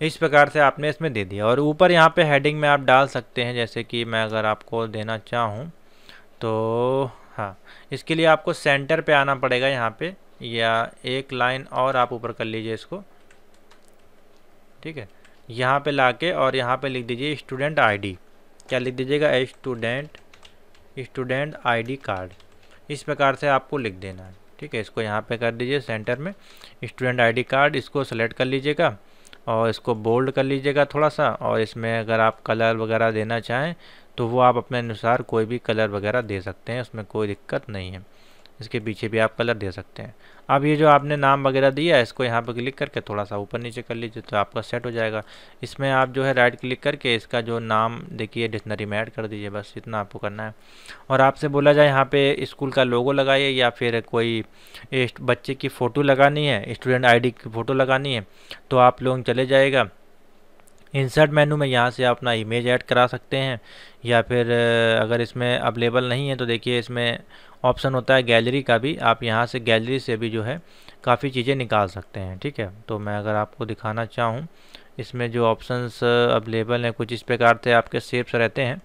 इस प्रकार से आपने इसमें दे दिया और ऊपर यहाँ पे हेडिंग में आप डाल सकते हैं जैसे कि मैं अगर आपको देना चाहूँ तो हाँ इसके लिए आपको सेंटर पे आना पड़ेगा यहाँ पे या एक लाइन और आप ऊपर कर लीजिए इसको ठीक है यहाँ पे लाके और यहाँ पे लिख दीजिए स्टूडेंट आईडी क्या लिख दीजिएगा स्टूडेंट स्टूडेंट आईडी कार्ड इस प्रकार से आपको लिख देना है ठीक है इसको यहाँ पे कर दीजिए सेंटर में स्टूडेंट आईडी कार्ड इसको सेलेक्ट कर लीजिएगा और इसको बोल्ड कर लीजिएगा थोड़ा सा और इसमें अगर आप कलर वगैरह देना चाहें तो वो आप अपने अनुसार कोई भी कलर वगैरह दे सकते हैं उसमें कोई दिक्कत नहीं है इसके पीछे भी आप कलर दे सकते हैं अब ये जो आपने नाम वगैरह दिया है इसको यहाँ पर क्लिक करके थोड़ा सा ऊपर नीचे कर लीजिए तो आपका सेट हो जाएगा इसमें आप जो है राइट क्लिक करके इसका जो नाम देखिए डिक्शनरी में ऐड कर दीजिए बस इतना आपको करना है और आपसे बोला जाए यहाँ पे स्कूल का लोगो लगाइए या फिर कोई बच्चे की फ़ोटो लगानी है स्टूडेंट आई की फ़ोटो लगानी है तो आप लोग चले जाएगा इंसर्ट मेनू में यहाँ से आप अपना इमेज ऐड करा सकते हैं या फिर अगर इसमें अवेलेबल नहीं है तो देखिए इसमें ऑप्शन होता है गैलरी का भी आप यहाँ से गैलरी से भी जो है काफ़ी चीज़ें निकाल सकते हैं ठीक है तो मैं अगर आपको दिखाना चाहूँ इसमें जो ऑप्शंस अवेलेबल हैं कुछ इस प्रकार से आपके सेप्स रहते हैं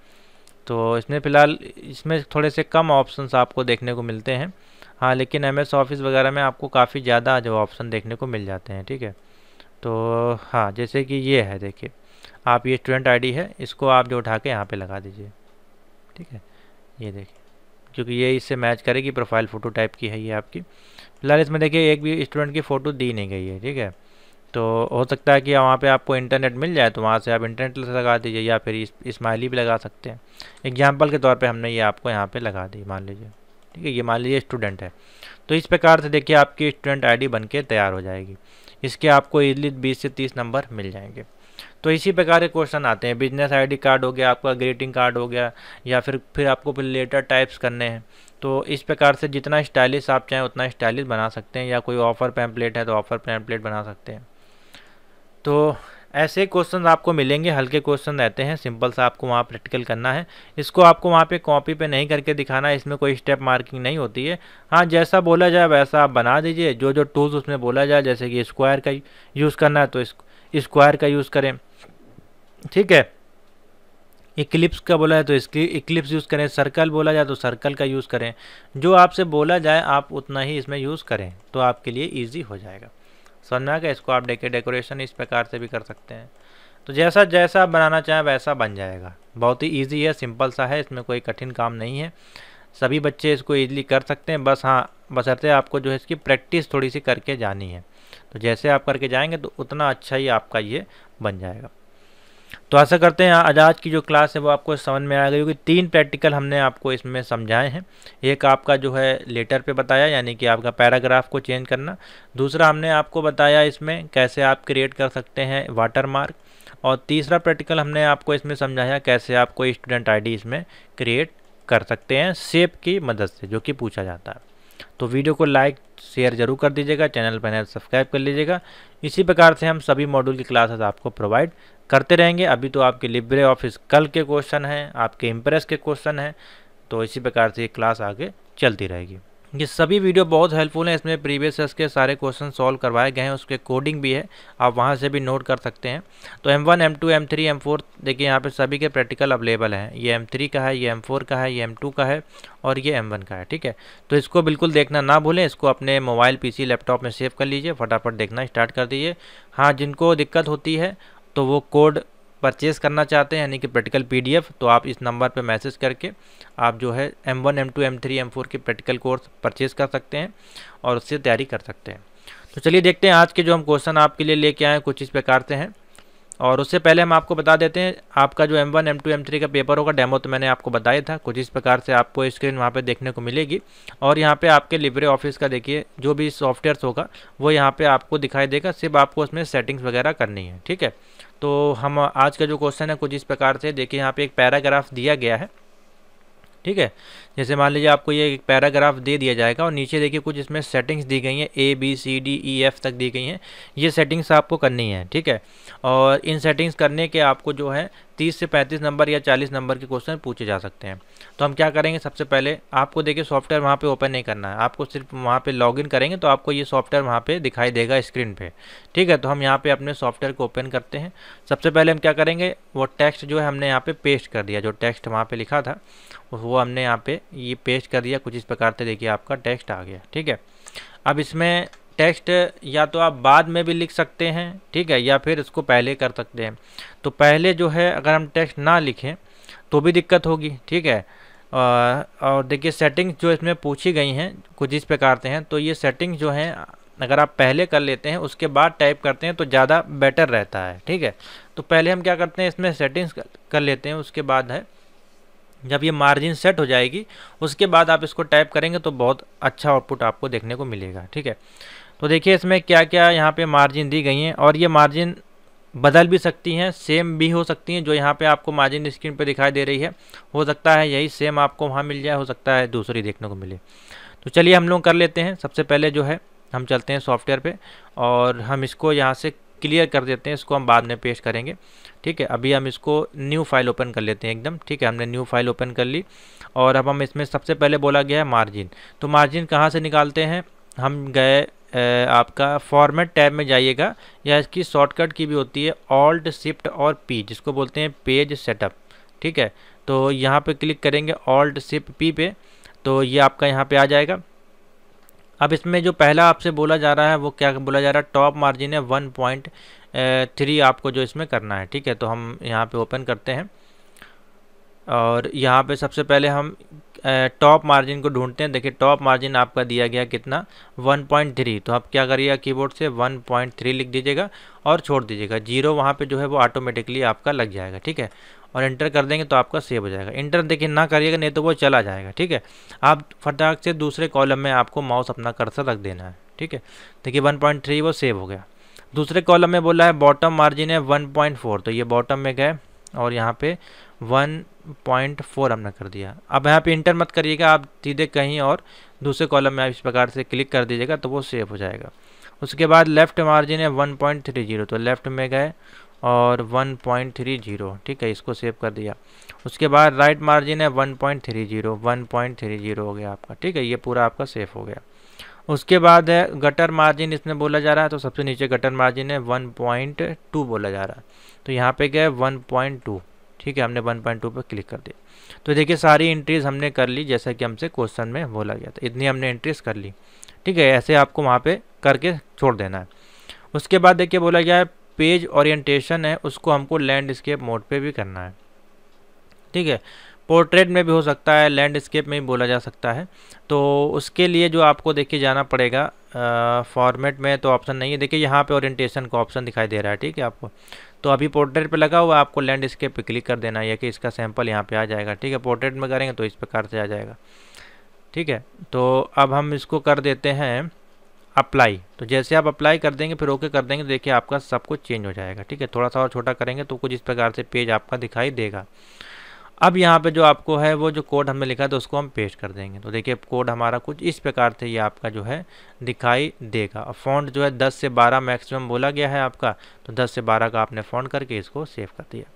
तो इसमें फ़िलहाल इसमें थोड़े से कम ऑप्शंस आपको देखने को मिलते हैं हाँ लेकिन एम एस ऑफिस वगैरह में आपको काफ़ी ज़्यादा जो ऑप्शन देखने को मिल जाते हैं ठीक है तो हाँ जैसे कि ये है देखिए आप ये स्टूडेंट आईडी है इसको आप जो उठा के यहाँ पे लगा दीजिए ठीक है ये देखिए क्योंकि ये इससे मैच करेगी प्रोफाइल फ़ोटो टाइप की है ये आपकी फिलहाल इसमें देखिए एक भी स्टूडेंट की फ़ोटो दी नहीं गई है ठीक है तो हो सकता है कि वहाँ पे आपको इंटरनेट मिल जाए तो वहाँ से आप इंटरनेट लगा दीजिए या फिर स्माइली भी लगा सकते हैं एग्जाम्पल के तौर पर हमने ये आपको यहाँ पर लगा दी मान लीजिए ठीक है ये मान लीजिए स्टूडेंट है तो इस प्रकार से देखिए आपकी स्टूडेंट आई डी तैयार हो जाएगी इसके आपको ईजली बीस से तीस नंबर मिल जाएंगे तो इसी प्रकार के क्वेश्चन आते हैं बिजनेस आईडी कार्ड हो गया आपका ग्रीटिंग कार्ड हो गया या फिर फिर आपको फिर लेटर टाइप्स करने हैं तो इस प्रकार से जितना स्टाइलिश आप चाहें उतना स्टाइलिश बना सकते हैं या कोई ऑफ़र पैम्पलेट है तो ऑफ़र पैम्पलेट बना सकते हैं तो ऐसे क्वेश्चन आपको मिलेंगे हल्के क्वेश्चन रहते हैं सिंपल सा आपको वहाँ प्रैक्टिकल करना है इसको आपको वहाँ पे कॉपी पे नहीं करके दिखाना है इसमें कोई स्टेप मार्किंग नहीं होती है हाँ जैसा बोला जाए वैसा आप बना दीजिए जो जो टूल्स उसमें बोला जाए जैसे कि स्क्वायर का यूज़ करना है तो स्क्वायर का यूज़ करें ठीक है इक्लिप्स का बोला है तो इसकी इक्लिप्स यूज़ करें सर्कल बोला जाए तो सर्कल का यूज़ करें जो आपसे बोला जाए आप उतना ही इसमें यूज़ करें तो आपके लिए ईजी हो जाएगा समझ में इसको आप डेके डेकोरेशन इस प्रकार से भी कर सकते हैं तो जैसा जैसा आप बनाना चाहें वैसा बन जाएगा बहुत ही ईजी है सिंपल सा है इसमें कोई कठिन काम नहीं है सभी बच्चे इसको ईजिली कर सकते हैं बस हाँ बसरते आपको जो है इसकी प्रैक्टिस थोड़ी सी करके जानी है तो जैसे आप करके जाएंगे तो उतना अच्छा ही आपका ये बन जाएगा तो आशा करते हैं आज आज की जो क्लास है वो आपको समझ में आ गई होगी तीन प्रैक्टिकल हमने आपको इसमें समझाए हैं एक आपका जो है लेटर पे बताया यानी कि आपका पैराग्राफ को चेंज करना दूसरा हमने आपको बताया इसमें कैसे आप क्रिएट कर सकते हैं वाटर मार्क और तीसरा प्रैक्टिकल हमने आपको इसमें समझाया कैसे आपको स्टूडेंट आई इसमें क्रिएट कर सकते हैं सेप की मदद से जो कि पूछा जाता है तो वीडियो को लाइक शेयर जरूर कर दीजिएगा चैनल पर तो सब्सक्राइब कर लीजिएगा इसी प्रकार से हम सभी मॉड्यूल की क्लासेस आपको प्रोवाइड करते रहेंगे अभी तो आपके लिब्रे ऑफिस कल के क्वेश्चन हैं आपके इम्प्रेस के क्वेश्चन हैं तो इसी प्रकार से ये क्लास आगे चलती रहेगी ये सभी वीडियो बहुत हेल्पफुल हैं इसमें प्रीवियस ईयर्स के सारे क्वेश्चन सॉल्व करवाए गए हैं उसके कोडिंग भी है आप वहाँ से भी नोट कर सकते हैं तो M one M two M three M four देखिए यहाँ पे सभी के प्रैक्टिकल अवेलेबल हैं ये एम थ्री का है ये एम फोर का है ये एम टू का है और ये एम वन का है ठीक है तो इसको बिल्कुल देखना ना भूलें इसको अपने मोबाइल पी सी लैपटॉप में सेव कर लीजिए फटाफट देखना स्टार्ट कर दीजिए हाँ जिनको दिक्कत होती है तो वो कोड परचेज़ करना चाहते हैं यानी कि प्रैक्टिकल पीडीएफ तो आप इस नंबर पर मैसेज करके आप जो है M one M two M three M four के प्रैक्टिकल कोर्स परचेज़ कर सकते हैं और उससे तैयारी कर सकते हैं तो चलिए देखते हैं आज के जो हम क्वेश्चन आपके लिए लेके आए हैं कुछ इस प्रकार से हैं और उससे पहले हम आपको बता देते हैं आपका जो M one M two M three का पेपर होगा डेमो तो मैंने आपको बताया था कुछ इस प्रकार से आपको स्क्रीन वहाँ पर देखने को मिलेगी और यहाँ पर आपके लिब्रे ऑफिस का देखिए जो भी सॉफ्टवेयर होगा वो यहाँ पर आपको दिखाई देगा सिर्फ आपको उसमें सेटिंग्स वगैरह करनी है ठीक है तो हम आज का जो क्वेश्चन है कुछ इस प्रकार से देखिए यहाँ पे एक पैराग्राफ दिया गया है ठीक है जैसे मान लीजिए आपको ये एक पैराग्राफ दे दिया जाएगा और नीचे देखिए कुछ इसमें सेटिंग्स दी गई हैं A B C D E F तक दी गई हैं ये सेटिंग्स आपको करनी है ठीक है और इन सेटिंग्स करने के आपको जो है तीस से पैंतीस नंबर या चालीस नंबर के क्वेश्चन पूछे जा सकते हैं तो हम क्या करेंगे सबसे पहले आपको देखिए सॉफ्टवेयर वहाँ पर ओपन नहीं करना है आपको सिर्फ वहाँ लॉग इन करेंगे तो आपको ये सॉफ्टवेयर वहाँ पर दिखाई देगा स्क्रीन पर ठीक है तो हम यहाँ पर अपने सॉफ्टवेयर को ओपन करते हैं सबसे पहले हम क्या करेंगे वो टेक्स्ट जो है हमने यहाँ पर पेस्ट कर दिया जो टेक्स्ट वहाँ पर लिखा था वो हमने यहाँ पे ये पेस्ट कर दिया कुछ इस प्रकार से देखिए आपका टेक्स्ट आ गया ठीक है अब इसमें टेक्स्ट या तो आप बाद में भी लिख सकते हैं ठीक है या फिर इसको पहले कर सकते हैं तो पहले जो है अगर हम टेक्स्ट ना लिखें तो भी दिक्कत होगी ठीक है और देखिए सेटिंग्स जो इसमें पूछी गई हैं कुछ इस प्रकार से हैं तो ये सेटिंग्स जो हैं अगर आप पहले कर लेते हैं उसके बाद टाइप करते हैं तो ज़्यादा बेटर रहता है ठीक है तो पहले हम क्या करते हैं इसमें सेटिंग्स कर लेते हैं उसके बाद है जब ये मार्जिन सेट हो जाएगी उसके बाद आप इसको टाइप करेंगे तो बहुत अच्छा आउटपुट आपको देखने को मिलेगा ठीक है तो देखिए इसमें क्या क्या यहाँ पे मार्जिन दी गई हैं और ये मार्जिन बदल भी सकती हैं सेम भी हो सकती हैं जो यहाँ पे आपको मार्जिन स्क्रीन पे दिखाई दे रही है हो सकता है यही सेम आपको वहाँ मिल जाए हो सकता है दूसरी देखने को मिले तो चलिए हम लोग कर लेते हैं सबसे पहले जो है हम चलते हैं सॉफ्टवेयर पर और हम इसको यहाँ से क्लियर कर देते हैं इसको हम बाद में पेश करेंगे ठीक है अभी हम इसको न्यू फाइल ओपन कर लेते हैं एकदम ठीक है हमने न्यू फाइल ओपन कर ली और अब हम इसमें सबसे पहले बोला गया है मार्जिन तो मार्जिन कहाँ से निकालते हैं हम गए आपका फॉर्मेट टैब में जाइएगा या इसकी शॉर्टकट की भी होती है ऑल्ट शिफ्ट और पी जिसको बोलते हैं पेज सेटअप ठीक है तो यहाँ पे क्लिक करेंगे ऑल्ट शिफ्ट पी पे तो ये आपका यहाँ पे आ जाएगा अब इसमें जो पहला आपसे बोला जा रहा है वो क्या बोला जा रहा है टॉप मार्जिन है वन पॉइंट थ्री आपको जो इसमें करना है ठीक है तो हम यहाँ पे ओपन करते हैं और यहाँ पे सबसे पहले हम टॉप मार्जिन को ढूंढते हैं देखिए टॉप मार्जिन आपका दिया गया कितना 1.3 तो आप क्या करिएगा कीबोर्ड से 1.3 लिख दीजिएगा और छोड़ दीजिएगा जीरो वहाँ पे जो है वो ऑटोमेटिकली आपका लग जाएगा ठीक है और इंटर कर देंगे तो आपका सेव हो जाएगा इंटर देखिए ना करिएगा नहीं तो वो चला जाएगा ठीक है आप फटाक से दूसरे कॉलम में आपको माउस अपना कर्सर रख देना है ठीक है देखिए वन पॉइंट थ्री वो सेव हो गया दूसरे कॉलम में बोला है बॉटम मार्जिन है वन पॉइंट फोर तो ये बॉटम में गए और यहाँ पे वन पॉइंट फोर हमने कर दिया अब यहाँ पे इंटर मत करिएगा आप सीधे कहीं और दूसरे कॉलम में आप इस प्रकार से क्लिक कर दीजिएगा तो वो सेव हो जाएगा उसके बाद लेफ़्ट मार्जिन है वन पॉइंट थ्री जीरो तो लेफ़्ट में गए और 1.30 ठीक है इसको सेव कर दिया उसके बाद राइट मार्जिन है 1.30 1.30 हो गया आपका ठीक है ये पूरा आपका सेफ हो गया उसके बाद है गटर मार्जिन इसमें बोला जा रहा है तो सबसे नीचे गटर मार्जिन है 1.2 बोला जा रहा है तो यहाँ पे गए 1.2 ठीक है हमने 1.2 पर क्लिक कर दिया तो देखिए सारी एंट्रीज हमने कर ली जैसा कि हमसे क्वेश्चन में बोला गया था इतनी हमने एंट्रीज कर ली ठीक है ऐसे आपको वहाँ पे करके छोड़ देना है उसके बाद देखिए बोला गया है पेज ओरिएंटेशन है उसको हमको लैंडस्केप मोड पे भी करना है ठीक है पोर्ट्रेट में भी हो सकता है लैंडस्केप में भी बोला जा सकता है तो उसके लिए जो आपको देखिए जाना पड़ेगा फॉर्मेट में तो ऑप्शन नहीं है देखिए यहाँ पे ओरिएंटेशन का ऑप्शन दिखाई दे रहा है ठीक है आपको तो अभी पोर्ट्रेट पे लगा हुआ आपको लैंडस्केप पे क्लिक कर देना है कि इसका सैंपल यहाँ पर आ जाएगा ठीक है पोर्ट्रेट में करेंगे तो इस प्रकार से आ जाएगा ठीक है तो अब हम इसको कर देते हैं अप्लाई तो जैसे आप अप्लाई कर देंगे फिर ओके कर देंगे तो देखिए आपका सब कुछ चेंज हो जाएगा ठीक है थोड़ा सा और छोटा करेंगे तो कुछ इस प्रकार से पेज आपका दिखाई देगा अब यहाँ पे जो आपको है वो जो कोड हमने लिखा है तो उसको हम पेश कर देंगे तो देखिए कोड हमारा कुछ इस प्रकार से ये आपका जो है दिखाई देगा और फ़ॉन्ट जो है 10 से 12 मैक्सिमम बोला गया है आपका तो 10 से 12 का आपने फ़ॉन्ट करके इसको सेव कर दिया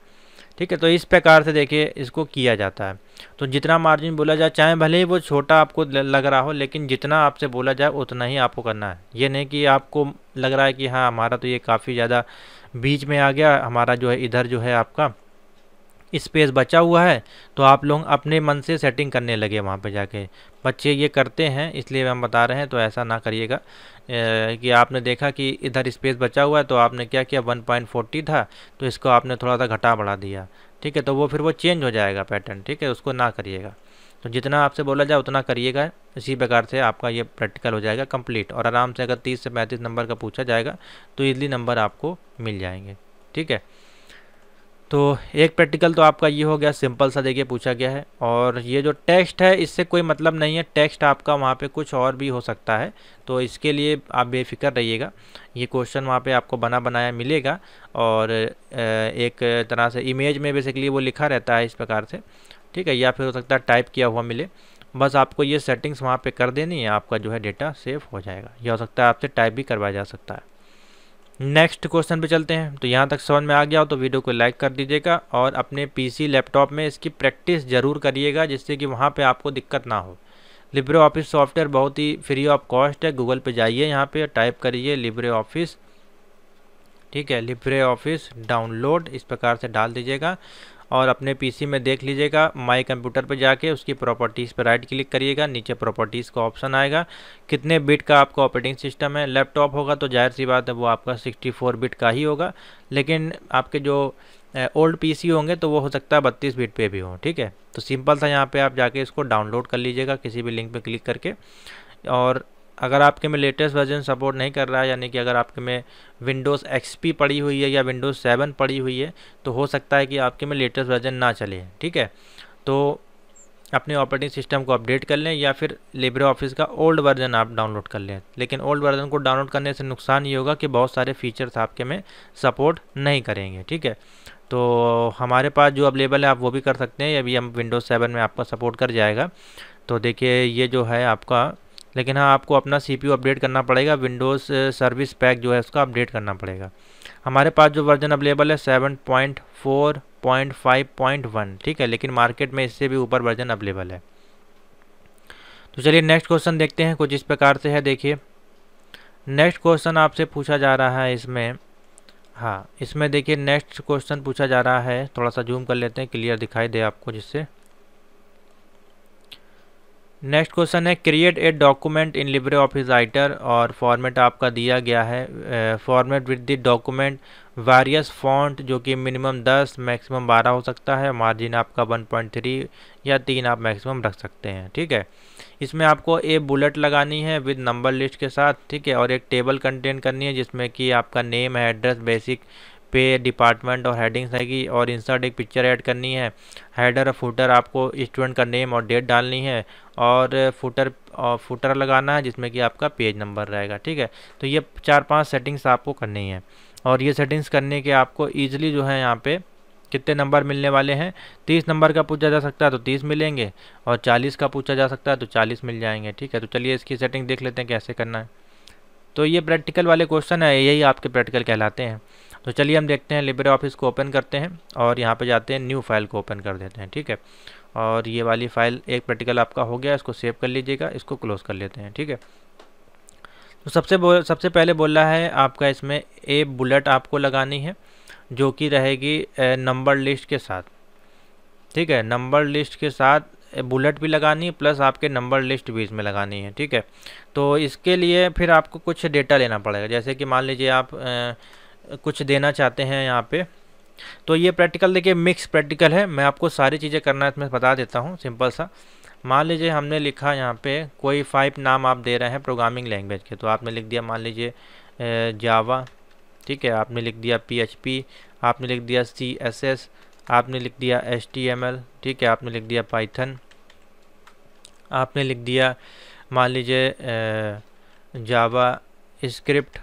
ठीक है तो इस प्रकार से देखिए इसको किया जाता है तो जितना मार्जिन बोला जाए चाहे भले ही वो छोटा आपको लग रहा हो लेकिन जितना आपसे बोला जाए उतना ही आपको करना है ये नहीं कि आपको लग रहा है कि हाँ हमारा तो ये काफ़ी ज़्यादा बीच में आ गया हमारा जो है इधर जो है आपका स्पेस बचा हुआ है तो आप लोग अपने मन से सेटिंग करने लगे वहाँ पे जाके बच्चे ये करते हैं इसलिए हम बता रहे हैं तो ऐसा ना करिएगा कि आपने देखा कि इधर स्पेस बचा हुआ है तो आपने क्या किया 1.40 था तो इसको आपने थोड़ा सा घटा बढ़ा दिया ठीक है तो वो फिर वो चेंज हो जाएगा पैटर्न ठीक है उसको ना करिएगा तो जितना आपसे बोला जाए उतना करिएगा इसी प्रकार से आपका ये प्रैक्टिकल हो जाएगा कंप्लीट और आराम से अगर तीस से पैंतीस नंबर का पूछा जाएगा तो इजली नंबर आपको मिल जाएंगे ठीक है तो एक प्रैक्टिकल तो आपका ये हो गया सिंपल सा देखिए पूछा गया है और ये जो टेक्स्ट है इससे कोई मतलब नहीं है टेक्स्ट आपका वहाँ पे कुछ और भी हो सकता है तो इसके लिए आप बेफिक्र रहिएगा ये क्वेश्चन वहाँ पे आपको बना बनाया मिलेगा और एक तरह से इमेज में बेसिकली वो लिखा रहता है इस प्रकार से ठीक है या फिर हो सकता है टाइप किया हुआ मिले बस आपको ये सेटिंग्स वहाँ पर कर देनी है आपका जो है डेटा सेव हो जाएगा यह हो सकता है आपसे टाइप भी करवाया जा सकता है नेक्स्ट क्वेश्चन पे चलते हैं तो यहाँ तक समझ में आ गया हो तो वीडियो को लाइक कर दीजिएगा और अपने पीसी लैपटॉप में इसकी प्रैक्टिस ज़रूर करिएगा जिससे कि वहाँ पे आपको दिक्कत ना हो लिब्रे ऑफिस सॉफ्टवेयर बहुत ही फ्री ऑफ कॉस्ट है गूगल पे जाइए यहाँ पे टाइप करिए लिब्रे ऑफिस ठीक है लिब्रे ऑफिस डाउनलोड इस प्रकार से डाल दीजिएगा और अपने पीसी में देख लीजिएगा माई कंप्यूटर पर जाके उसकी प्रॉपर्टीज़ पर राइट क्लिक करिएगा नीचे प्रॉपर्टीज़ का ऑप्शन आएगा कितने बिट का आपका ऑपरेटिंग सिस्टम है लैपटॉप होगा तो जाहिर सी बात है वो आपका 64 बिट का ही होगा लेकिन आपके जो ओल्ड पीसी होंगे तो वो हो सकता है बत्तीस बिट पे भी हो ठीक है तो सिंपल था यहाँ पर आप जाके इसको डाउनलोड कर लीजिएगा किसी भी लिंक पर क्लिक करके और अगर आपके में लेटेस्ट वर्जन सपोर्ट नहीं कर रहा है यानी कि अगर आपके में विंडोज़ एक्सपी पड़ी हुई है या विंडोज़ सेवन पड़ी हुई है तो हो सकता है कि आपके में लेटेस्ट वर्जन ना चले ठीक है तो अपने ऑपरेटिंग सिस्टम को अपडेट कर लें या फिर लिब्रे ऑफिस का ओल्ड वर्जन आप डाउनलोड कर लें लेकिन ओल्ड वर्जन को डाउनलोड करने से नुकसान ये होगा कि बहुत सारे फीचर्स आपके में सपोर्ट नहीं करेंगे ठीक है तो हमारे पास जो अवेलेबल है आप वो भी कर सकते हैं अभी हम विंडोज़ सेवन में आपका सपोर्ट कर जाएगा तो देखिए ये जो है आपका लेकिन हाँ आपको अपना सी अपडेट करना पड़ेगा विंडोज़ सर्विस पैक जो है उसका अपडेट करना पड़ेगा हमारे पास जो वर्जन अवेलेबल है seven point four point five point one ठीक है लेकिन मार्केट में इससे भी ऊपर वर्जन अवेलेबल है तो चलिए नेक्स्ट क्वेश्चन देखते हैं कुछ इस प्रकार से है देखिए नेक्स्ट क्वेश्चन आपसे पूछा जा रहा है इसमें हाँ इसमें देखिए नेक्स्ट क्वेश्चन पूछा जा रहा है थोड़ा सा जूम कर लेते हैं क्लियर दिखाई दे आपको जिससे नेक्स्ट क्वेश्चन है create a document in Libre Office Writer और फॉर्मेट आपका दिया गया है format with the document various font जो कि मिनिमम 10 मैक्सिमम 12 हो सकता है मार्जिन आपका 1.3 या तीन आप मैक्सिमम रख सकते हैं ठीक है इसमें आपको ए बुलेट लगानी है विद नंबर लिस्ट के साथ ठीक है और एक टेबल कंटेन करनी है जिसमें कि आपका नेम है एड्रेस बेसिक पे डिपार्टमेंट और हेडिंग्स रहेगी और इंसर्ट एक पिक्चर ऐड करनी है हेडर और फुटर आपको स्टूडेंट का नेम और डेट डालनी है और फुटर और फुटर लगाना है जिसमें कि आपका पेज नंबर रहेगा ठीक है तो ये चार पांच सेटिंग्स आपको करनी है और ये सेटिंग्स करने के आपको ईजिली जो है यहाँ पर कितने नंबर मिलने वाले हैं तीस नंबर का पूछा जा सकता है तो तीस मिलेंगे और चालीस का पूछा जा सकता है तो चालीस मिल जाएंगे ठीक है तो चलिए इसकी सेटिंग देख लेते हैं कैसे करना है तो ये प्रैक्टिकल वाले क्वेश्चन है यही आपके प्रैक्टिकल कहलाते हैं तो चलिए हम देखते हैं लिब्रे ऑफिस को ओपन करते हैं और यहाँ पर जाते हैं न्यू फाइल को ओपन कर देते हैं ठीक है और ये वाली फाइल एक प्रैक्टिकल आपका हो गया इसको सेव कर लीजिएगा इसको क्लोज़ कर लेते हैं ठीक है तो सबसे सबसे पहले बोला है आपका इसमें ए बुलेट आपको लगानी है जो कि रहेगी नंबर लिस्ट के साथ ठीक है नंबर लिस्ट के साथ बुलेट भी लगानी है प्लस आपके नंबर लिस्ट भी इसमें लगानी है ठीक है तो इसके लिए फिर आपको कुछ डेटा लेना पड़ेगा जैसे कि मान लीजिए आप कुछ देना चाहते हैं यहाँ पे तो ये प्रैक्टिकल देखिए मिक्स प्रैक्टिकल है मैं आपको सारी चीज़ें करना है इसमें बता देता हूँ सिंपल सा मान लीजिए हमने लिखा यहाँ पे कोई फाइव नाम आप दे रहे हैं प्रोग्रामिंग लैंग्वेज के तो आपने लिख दिया मान लीजिए जावा ठीक है आपने लिख दिया पी आपने लिख दिया सी एस एस आपने लिख दिया एच टी एम एल ठीक है आपने लिख दिया पाइथन आपने लिख दिया मान लीजिए जावा स्क्रिप्ट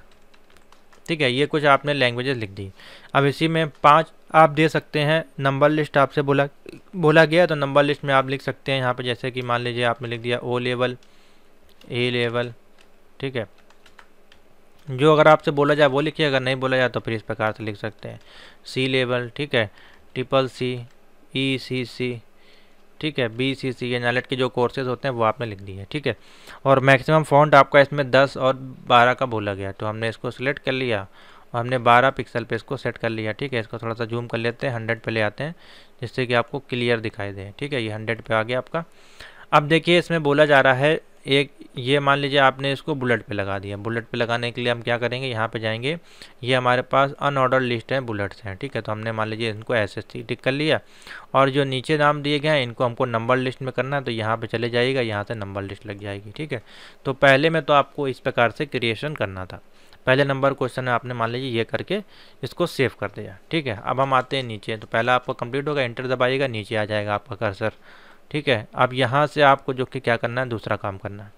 ठीक है ये कुछ आपने लैंग्वेजेस लिख दी अब इसी में पाँच आप दे सकते हैं नंबर लिस्ट आपसे बोला बोला गया तो नंबर लिस्ट में आप लिख सकते हैं यहाँ पर जैसे कि मान लीजिए आपने लिख दिया ओ लेवल ए लेवल ठीक है जो अगर आपसे बोला जाए वो लिखिए अगर नहीं बोला जाए तो फिर इस प्रकार से लिख सकते हैं सी लेवल ठीक है ट्रिपल सी ई सी सी ठीक है B C C N L के जो कोर्सेज होते हैं वो आपने लिख दिए ठीक है और मैक्सिमम फ़ॉन्ट आपका इसमें दस और बारह का बोला गया तो हमने इसको सिलेक्ट कर लिया और हमने बारह पिक्सल पे इसको सेट कर लिया ठीक है इसको थोड़ा सा जूम कर लेते हैं हंड्रेड पर ले आते हैं जिससे कि आपको क्लियर दिखाई दे ठीक है ये हंड्रेड पर आ गया आपका अब देखिए इसमें बोला जा रहा है एक ये मान लीजिए आपने इसको बुलेट पे लगा दिया बुलेट पे लगाने के लिए हम क्या करेंगे यहाँ पे जाएंगे ये हमारे पास अनऑर्डर लिस्ट है बुलेट्स हैं ठीक है तो हमने मान लीजिए इनको ऐसे टिक कर लिया और जो नीचे नाम दिए गए हैं इनको हमको नंबर लिस्ट में करना है तो यहाँ पर चले जाइएगा यहाँ से नंबर लिस्ट लग जाएगी ठीक है तो पहले में तो आपको इस प्रकार से क्रिएशन करना था पहले नंबर क्वेश्चन है आपने मान लीजिए ये करके इसको सेव कर दिया ठीक है अब हम आते हैं नीचे तो पहला आपको कंप्लीट होगा एंटर दबाइएगा नीचे आ जाएगा आपका कर्सर ठीक है अब यहाँ से आपको जो कि क्या करना है दूसरा काम करना है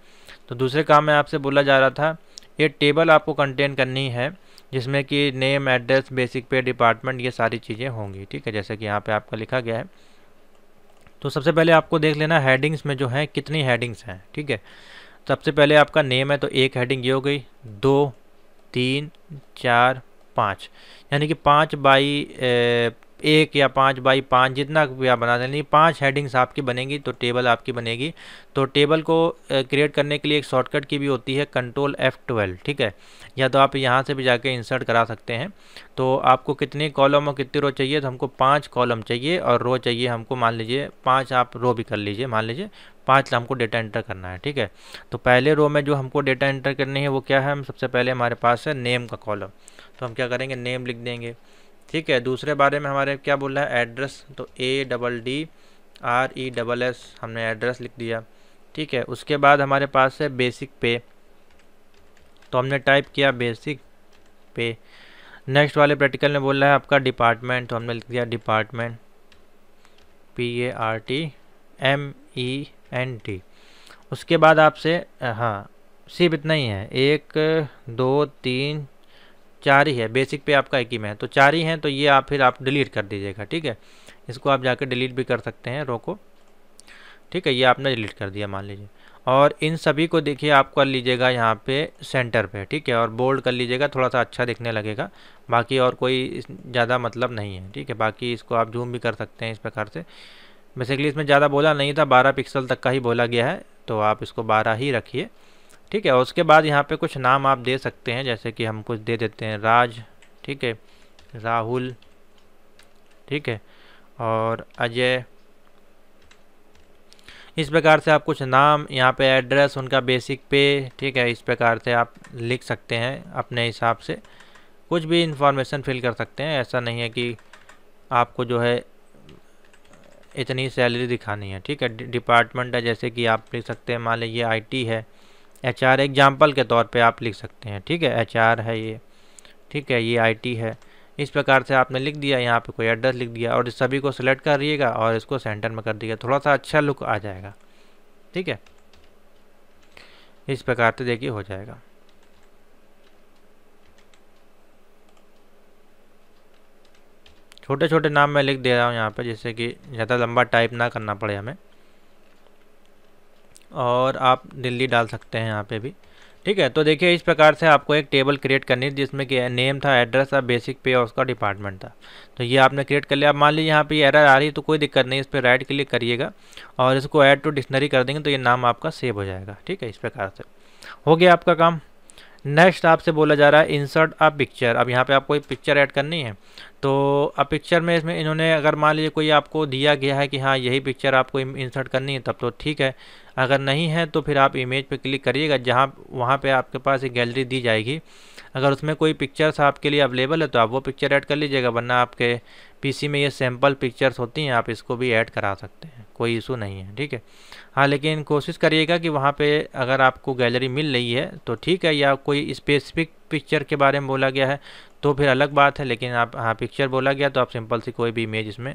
तो दूसरे काम में आपसे बोला जा रहा था ये टेबल आपको कंटेन करनी है जिसमें कि name address basic pay department ये सारी चीज़ें होंगी ठीक है जैसे कि यहाँ पे आपका लिखा गया है तो सबसे पहले आपको देख लेना हेडिंग्स में जो है कितनी हेडिंग्स हैं ठीक है सबसे पहले आपका नेम है तो एक हेडिंग ये हो गई दो तीन चार पाँच यानी कि पाँच बाई एक या पाँच बाई पाँच जितना भी आप बना देंगे पाँच हेडिंग्स आपकी बनेंगी तो टेबल आपकी बनेगी तो टेबल को क्रिएट करने के लिए एक शॉर्टकट की भी होती है कंट्रोल एफ़ ट्वेल्व ठीक है या तो आप यहाँ से भी जाके इंसर्ट करा सकते हैं तो आपको कितने कॉलम और कितनी रो चाहिए तो हमको पाँच कॉलम चाहिए और रो चाहिए हमको मान लीजिए पाँच आप रो भी कर लीजिए मान लीजिए पाँच हमको डेटा एंटर करना है ठीक है तो पहले रो में जो हमको डेटा एंटर करनी है वो क्या है हम सबसे पहले हमारे पास है नेम का कॉलम तो हम क्या करेंगे नेम लिख देंगे ठीक है दूसरे बारे में हमारे क्या बोल रहा है एड्रेस तो A double D R E double S हमने एड्रेस लिख दिया ठीक है उसके बाद हमारे पास है बेसिक पे तो हमने टाइप किया बेसिक पे नेक्स्ट वाले प्रैक्टिकल में बोल रहा है आपका डिपार्टमेंट तो हमने लिख दिया department P A R T M E N T उसके बाद आपसे हाँ सिर्फ इतना ही है एक दो तीन चार ही है बेसिक पे आपका एक ही में है तो चार ही हैं तो ये आप फिर आप डिलीट कर दीजिएगा ठीक है इसको आप जाकर डिलीट भी कर सकते हैं रो को ठीक है ये आपने डिलीट कर दिया मान लीजिए और इन सभी को देखिए आप कर लीजिएगा यहाँ पे सेंटर पे ठीक है और बोल्ड कर लीजिएगा थोड़ा सा अच्छा दिखने लगेगा बाकी और कोई ज़्यादा मतलब नहीं है ठीक है बाकी इसको आप जूम भी कर सकते हैं इस प्रकार से बेसिकली इसमें ज़्यादा बोला नहीं था बारह पिक्सल तक का ही बोला गया है तो आप इसको बारह ही रखिए ठीक है उसके बाद यहाँ पे कुछ नाम आप दे सकते हैं जैसे कि हम कुछ दे देते हैं राज ठीक है राहुल ठीक है और अजय इस प्रकार से आप कुछ नाम यहाँ पे एड्रेस उनका बेसिक पे ठीक है इस प्रकार से आप लिख सकते हैं अपने हिसाब से कुछ भी इंफॉर्मेशन फिल कर सकते हैं ऐसा नहीं है कि आपको जो है इतनी सैलरी दिखानी है ठीक है डिपार्टमेंट है जैसे कि आप लिख सकते हैं मान लीजिए आईटी है एच आर एग्जाम्पल के तौर पे आप लिख सकते हैं ठीक है एच आर है ये ठीक है ये आई टी है इस प्रकार से आपने लिख दिया यहाँ पे कोई एड्रेस लिख दिया और इस सभी को सिलेक्ट करिएगा और इसको सेंटर में कर दिएगा थोड़ा सा अच्छा लुक आ जाएगा ठीक है इस प्रकार से देखिए हो जाएगा छोटे छोटे नाम मैं लिख दे रहा हूँ यहाँ पर जैसे कि ज़्यादा लंबा टाइप ना करना पड़े हमें और आप दिल्ली डाल सकते हैं यहाँ पे भी ठीक है तो देखिए इस प्रकार से आपको एक टेबल क्रिएट करनी है जिसमें कि नेम था एड्रेस था बेसिक पे और उसका डिपार्टमेंट था तो ये आपने क्रिएट कर लिया अब मान लीजिए यहाँ पे एरर आ रही है तो कोई दिक्कत नहीं इस पर राइट क्लिक करिएगा और इसको ऐड टू डिक्शनरी कर देंगे तो ये नाम आपका सेव हो जाएगा ठीक है इस प्रकार से हो गया आपका काम नेक्स्ट आपसे बोला जा रहा है इंसर्ट अ पिक्चर अब यहाँ पे आपको एक पिक्चर ऐड करनी है तो अब पिक्चर में इसमें इन्होंने अगर मान लीजिए कोई आपको दिया गया है कि हाँ यही पिक्चर आपको इंसर्ट करनी है तब तो ठीक है अगर नहीं है तो फिर आप इमेज पर क्लिक करिएगा जहाँ वहाँ पर आपके पास एक गैलरी दी जाएगी अगर उसमें कोई पिक्चर्स आपके लिए अवेलेबल है तो आप वो पिक्चर ऐड कर लीजिएगा वरना आपके पीसी में ये सैम्पल पिक्चर्स होती हैं आप इसको भी ऐड करा सकते हैं कोई इशू नहीं है ठीक है हाँ लेकिन कोशिश करिएगा कि वहाँ पे अगर आपको गैलरी मिल रही है तो ठीक है या कोई स्पेसिफिक पिक्चर के बारे में बोला गया है तो फिर अलग बात है लेकिन आप हाँ पिक्चर बोला गया तो आप सिंपल सी कोई भी इमेज इसमें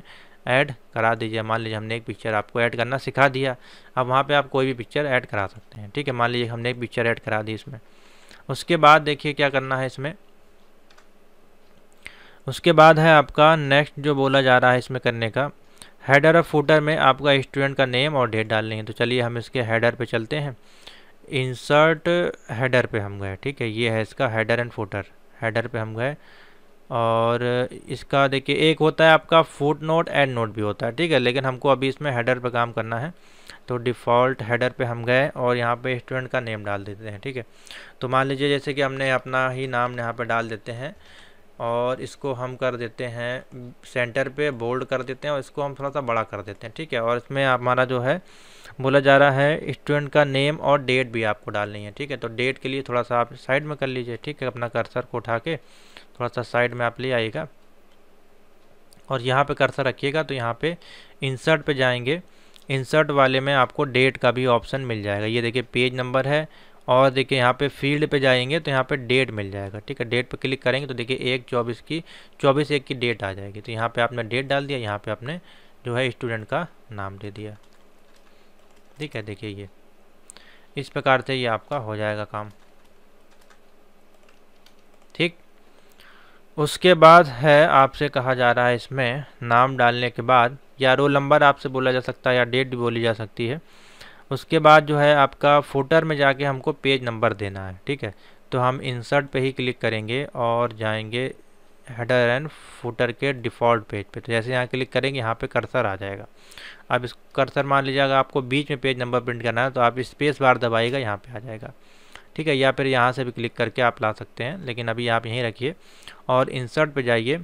ऐड करा दीजिए मान लीजिए हमने एक पिक्चर आपको ऐड करना सिखा दिया अब वहाँ पे आप कोई भी पिक्चर ऐड करा सकते हैं ठीक है मान लीजिए हमने एक पिक्चर ऐड करा दी इसमें उसके बाद देखिए क्या करना है इसमें उसके बाद है आपका नेक्स्ट जो बोला जा रहा है इसमें करने का हेडर और फूटर में आपका स्टूडेंट का नेम और डेट डालनी है तो चलिए हम इसके हेडर पे चलते हैं इंसर्ट हेडर पे हम गए ठीक है ये है इसका हेडर एंड फूटर हेडर पे हम गए और इसका देखिए एक होता है आपका फुट नोट एंड नोट भी होता है ठीक है लेकिन हमको अभी इसमें हेडर पर काम करना है तो डिफ़ॉल्ट हेडर पे हम गए और यहाँ पे स्टूडेंट का नेम डाल देते हैं ठीक है तो मान लीजिए जैसे कि हमने अपना ही नाम यहाँ पे डाल देते हैं और इसको हम कर देते हैं सेंटर पे बोल्ड कर देते हैं और इसको हम थोड़ा सा बड़ा कर देते हैं ठीक है और इसमें हमारा जो है बोला जा रहा है स्टूडेंट का नेम और डेट भी आपको डालनी है ठीक है तो डेट के लिए थोड़ा सा आप साइड में कर लीजिए ठीक है अपना कर्सर को उठा के थोड़ा सा साइड में आप ले आइएगा और यहाँ पे कर्सर रखिएगा तो यहाँ पे इंसर्ट पे जाएंगे इंसर्ट वाले में आपको डेट का भी ऑप्शन मिल जाएगा ये देखिए पेज नंबर है और देखिए यहाँ पे फील्ड पे जाएंगे तो यहाँ पे डेट मिल जाएगा ठीक है डेट पे क्लिक करेंगे तो देखिए एक चौबीस की चौबीस एक की डेट आ जाएगी तो यहाँ पे आपने डेट डाल दिया यहाँ पे आपने जो है स्टूडेंट का नाम दे दिया ठीक है देखिए ये इस प्रकार से ये आपका हो जाएगा काम उसके बाद है आपसे कहा जा रहा है इसमें नाम डालने के बाद या रोल नंबर आपसे बोला जा सकता है या डेट भी बोली जा सकती है उसके बाद जो है आपका फोटर में जाके हमको पेज नंबर देना है ठीक है तो हम इंसर्ट पे ही क्लिक करेंगे और जाएंगे हेडर एंड फुटर के डिफ़ॉल्ट पेज पे तो जैसे यहाँ क्लिक करेंगे यहाँ पे कर्सर आ जाएगा अब इस कर्सर मान लीजिएगा आपको बीच में पेज नंबर प्रिंट करना है तो आप स्पेस बार दबाइएगा यहाँ पे आ जाएगा ठीक है या फिर यहाँ से भी क्लिक करके आप ला सकते हैं लेकिन अभी आप यहीं रखिए और इंसर्ट पर जाइए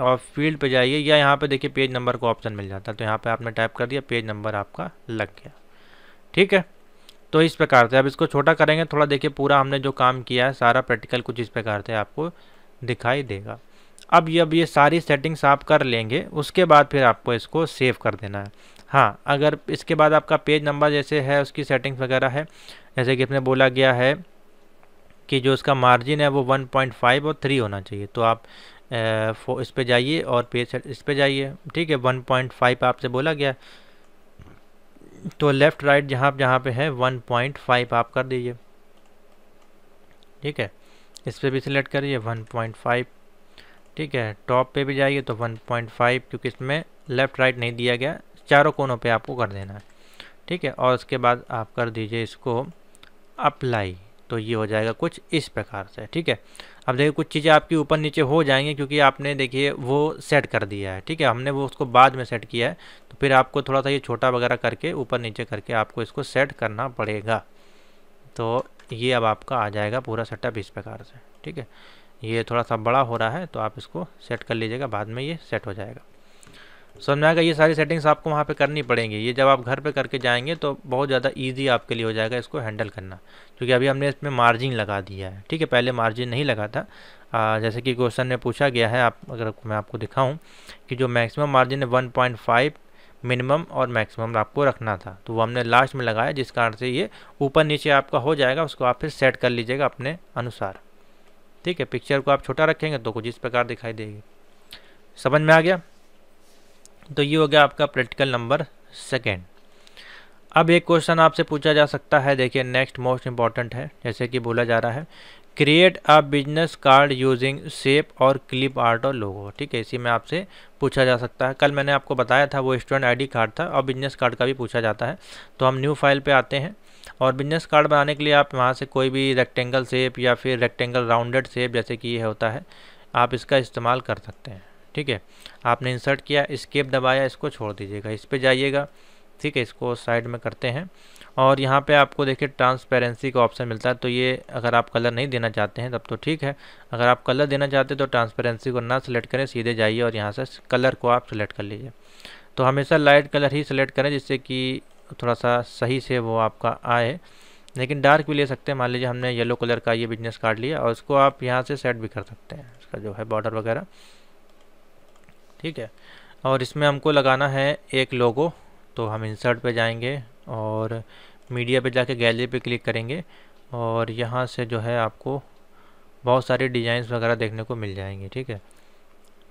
और फील्ड पर जाइए या यहाँ पर देखिए पेज नंबर को ऑप्शन मिल जाता है तो यहाँ पर आपने टाइप कर दिया पेज नंबर आपका लग गया ठीक है तो इस प्रकार से अब इसको छोटा करेंगे थोड़ा देखिए पूरा हमने जो काम किया है सारा प्रैक्टिकल कुछ इस प्रकार से आपको दिखाई देगा अब ये अब ये सारी सेटिंग्स आप कर लेंगे उसके बाद फिर आपको इसको सेव कर देना है हाँ अगर इसके बाद आपका पेज नंबर जैसे है उसकी सेटिंग्स वगैरह है जैसे कि इसमें बोला गया है कि जो इसका मार्जिन है वो 1.5 और 3 होना चाहिए तो आप इस पे जाइए और पे इस पे जाइए ठीक है 1.5 आपसे बोला गया तो लेफ़्ट राइट जहाँ जहाँ पे है 1.5 आप कर दीजिए ठीक है इस पर भी सिलेक्ट करिए 1.5 ठीक है टॉप पे भी जाइए तो 1.5 क्योंकि इसमें लेफ़्ट राइट नहीं दिया गया चारों कोनों पे आपको कर देना है ठीक है और उसके बाद आप कर दीजिए इसको अप्लाई तो ये हो जाएगा कुछ इस प्रकार से ठीक है अब देखिए कुछ चीज़ें आपकी ऊपर नीचे हो जाएंगी क्योंकि आपने देखिए वो सेट कर दिया है ठीक है हमने वो उसको बाद में सेट किया है तो फिर आपको थोड़ा सा ये छोटा वगैरह करके ऊपर नीचे करके आपको इसको सेट करना पड़ेगा तो ये अब आपका आ जाएगा पूरा सेटअप इस प्रकार से ठीक है ये थोड़ा सा बड़ा हो रहा है तो आप इसको सेट कर लीजिएगा बाद में ये सेट हो जाएगा समझ में आएगा ये सारी सेटिंग्स आपको वहाँ पे करनी पड़ेंगी ये जब आप घर पे करके जाएंगे तो बहुत ज़्यादा इजी आपके लिए हो जाएगा इसको हैंडल करना क्योंकि अभी हमने इसमें मार्जिन लगा दिया है ठीक है पहले मार्जिन नहीं लगा था आ, जैसे कि क्वेश्चन में पूछा गया है आप अगर मैं आपको दिखाऊँ कि जो मैक्सिमम मार्जिन है वन मिनिमम और मैक्सिमम आपको रखना था तो वो हमने लास्ट में लगाया जिस कारण से ये ऊपर नीचे आपका हो जाएगा उसको आप फिर सेट कर लीजिएगा अपने अनुसार ठीक है पिक्चर को आप छोटा रखेंगे तो कुछ इस प्रकार दिखाई देगी समझ में आ गया तो ये हो गया आपका प्रैक्टिकल नंबर सेकेंड अब एक क्वेश्चन आपसे पूछा जा सकता है देखिए नेक्स्ट मोस्ट इम्पॉर्टेंट है जैसे कि बोला जा रहा है create a business card using shape और क्लिप आर्ट और लोगो ठीक है इसी में आपसे पूछा जा सकता है कल मैंने आपको बताया था वो स्टूडेंट आईडी कार्ड था और बिजनेस कार्ड का भी पूछा जाता है तो हम न्यू फाइल पे आते हैं और बिजनेस कार्ड बनाने के लिए आप वहाँ से कोई भी रेक्टेंगल सेप या फिर रेक्टेंगल राउंडेड शेप जैसे कि ये होता है आप इसका इस्तेमाल कर सकते हैं ठीक है आपने इंसर्ट किया स्केप दबाया इसको छोड़ दीजिएगा इस पर जाइएगा ठीक है इसको साइड में करते हैं और यहाँ पे आपको देखिए ट्रांसपेरेंसी का ऑप्शन मिलता है तो ये अगर आप कलर नहीं देना चाहते हैं तब तो ठीक है अगर आप कलर देना चाहते हैं तो ट्रांसपेरेंसी को ना सिलेक्ट करें सीधे जाइए और यहाँ से कलर को आप सिलेक्ट कर लीजिए तो हमेशा लाइट कलर ही सिलेक्ट करें जिससे कि थोड़ा सा सही से वो आपका आए लेकिन डार्क भी ले सकते हैं मान लीजिए हमने येलो कलर का ये बिजनेस कार्ड लिया और उसको आप यहाँ से सेट भी कर सकते हैं उसका जो है बॉर्डर वगैरह ठीक है और इसमें हमको लगाना है एक लोगो तो हम इंसर्ट पे जाएंगे और मीडिया पे जाके गैलरी पे क्लिक करेंगे और यहाँ से जो है आपको बहुत सारे डिज़ाइंस वगैरह देखने को मिल जाएंगे ठीक है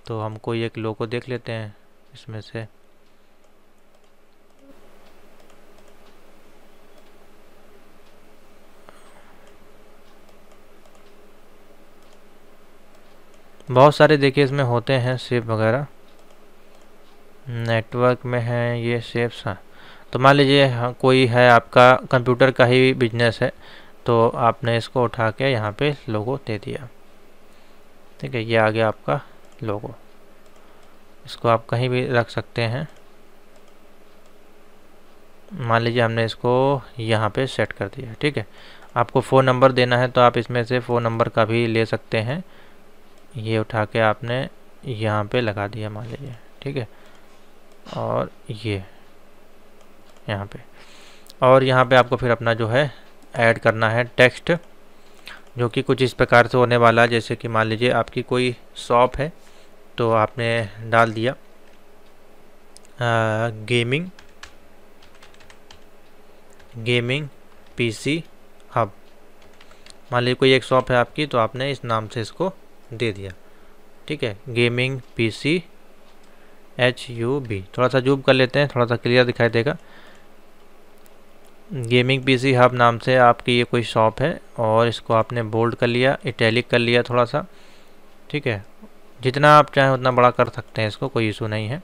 तो हम कोई एक लोगो देख लेते हैं इसमें से बहुत सारे देखिए इसमें होते हैं सेप वगैरह नेटवर्क में है ये सेफ हाँ तो मान लीजिए कोई है आपका कंप्यूटर का ही बिजनेस है तो आपने इसको उठा के यहाँ पे लोगो दे दिया ठीक है ये आ गया आपका लोगो इसको आप कहीं भी रख सकते हैं मान लीजिए हमने इसको यहाँ पे सेट कर दिया ठीक है आपको फ़ोन नंबर देना है तो आप इसमें से फ़ोन नंबर का भी ले सकते हैं ये उठा के आपने यहाँ पे लगा दिया मान लीजिए ठीक है और ये यहाँ पे और यहाँ पे आपको फिर अपना जो है ऐड करना है टेक्स्ट जो कि कुछ इस प्रकार से होने वाला है जैसे कि मान लीजिए आपकी कोई शॉप है तो आपने डाल दिया आ, गेमिंग गेमिंग पीसी हब मान लीजिए कोई एक शॉप है आपकी तो आपने इस नाम से इसको दे दिया ठीक है gaming PC H U B थोड़ा सा जूब कर लेते हैं थोड़ा सा क्लियर दिखाई देगा गेमिंग पी सी हब नाम से आपकी ये कोई शॉप है और इसको आपने बोल्ड कर लिया इटैलिक कर लिया थोड़ा सा ठीक है जितना आप चाहें उतना बड़ा कर सकते हैं इसको कोई इशू नहीं है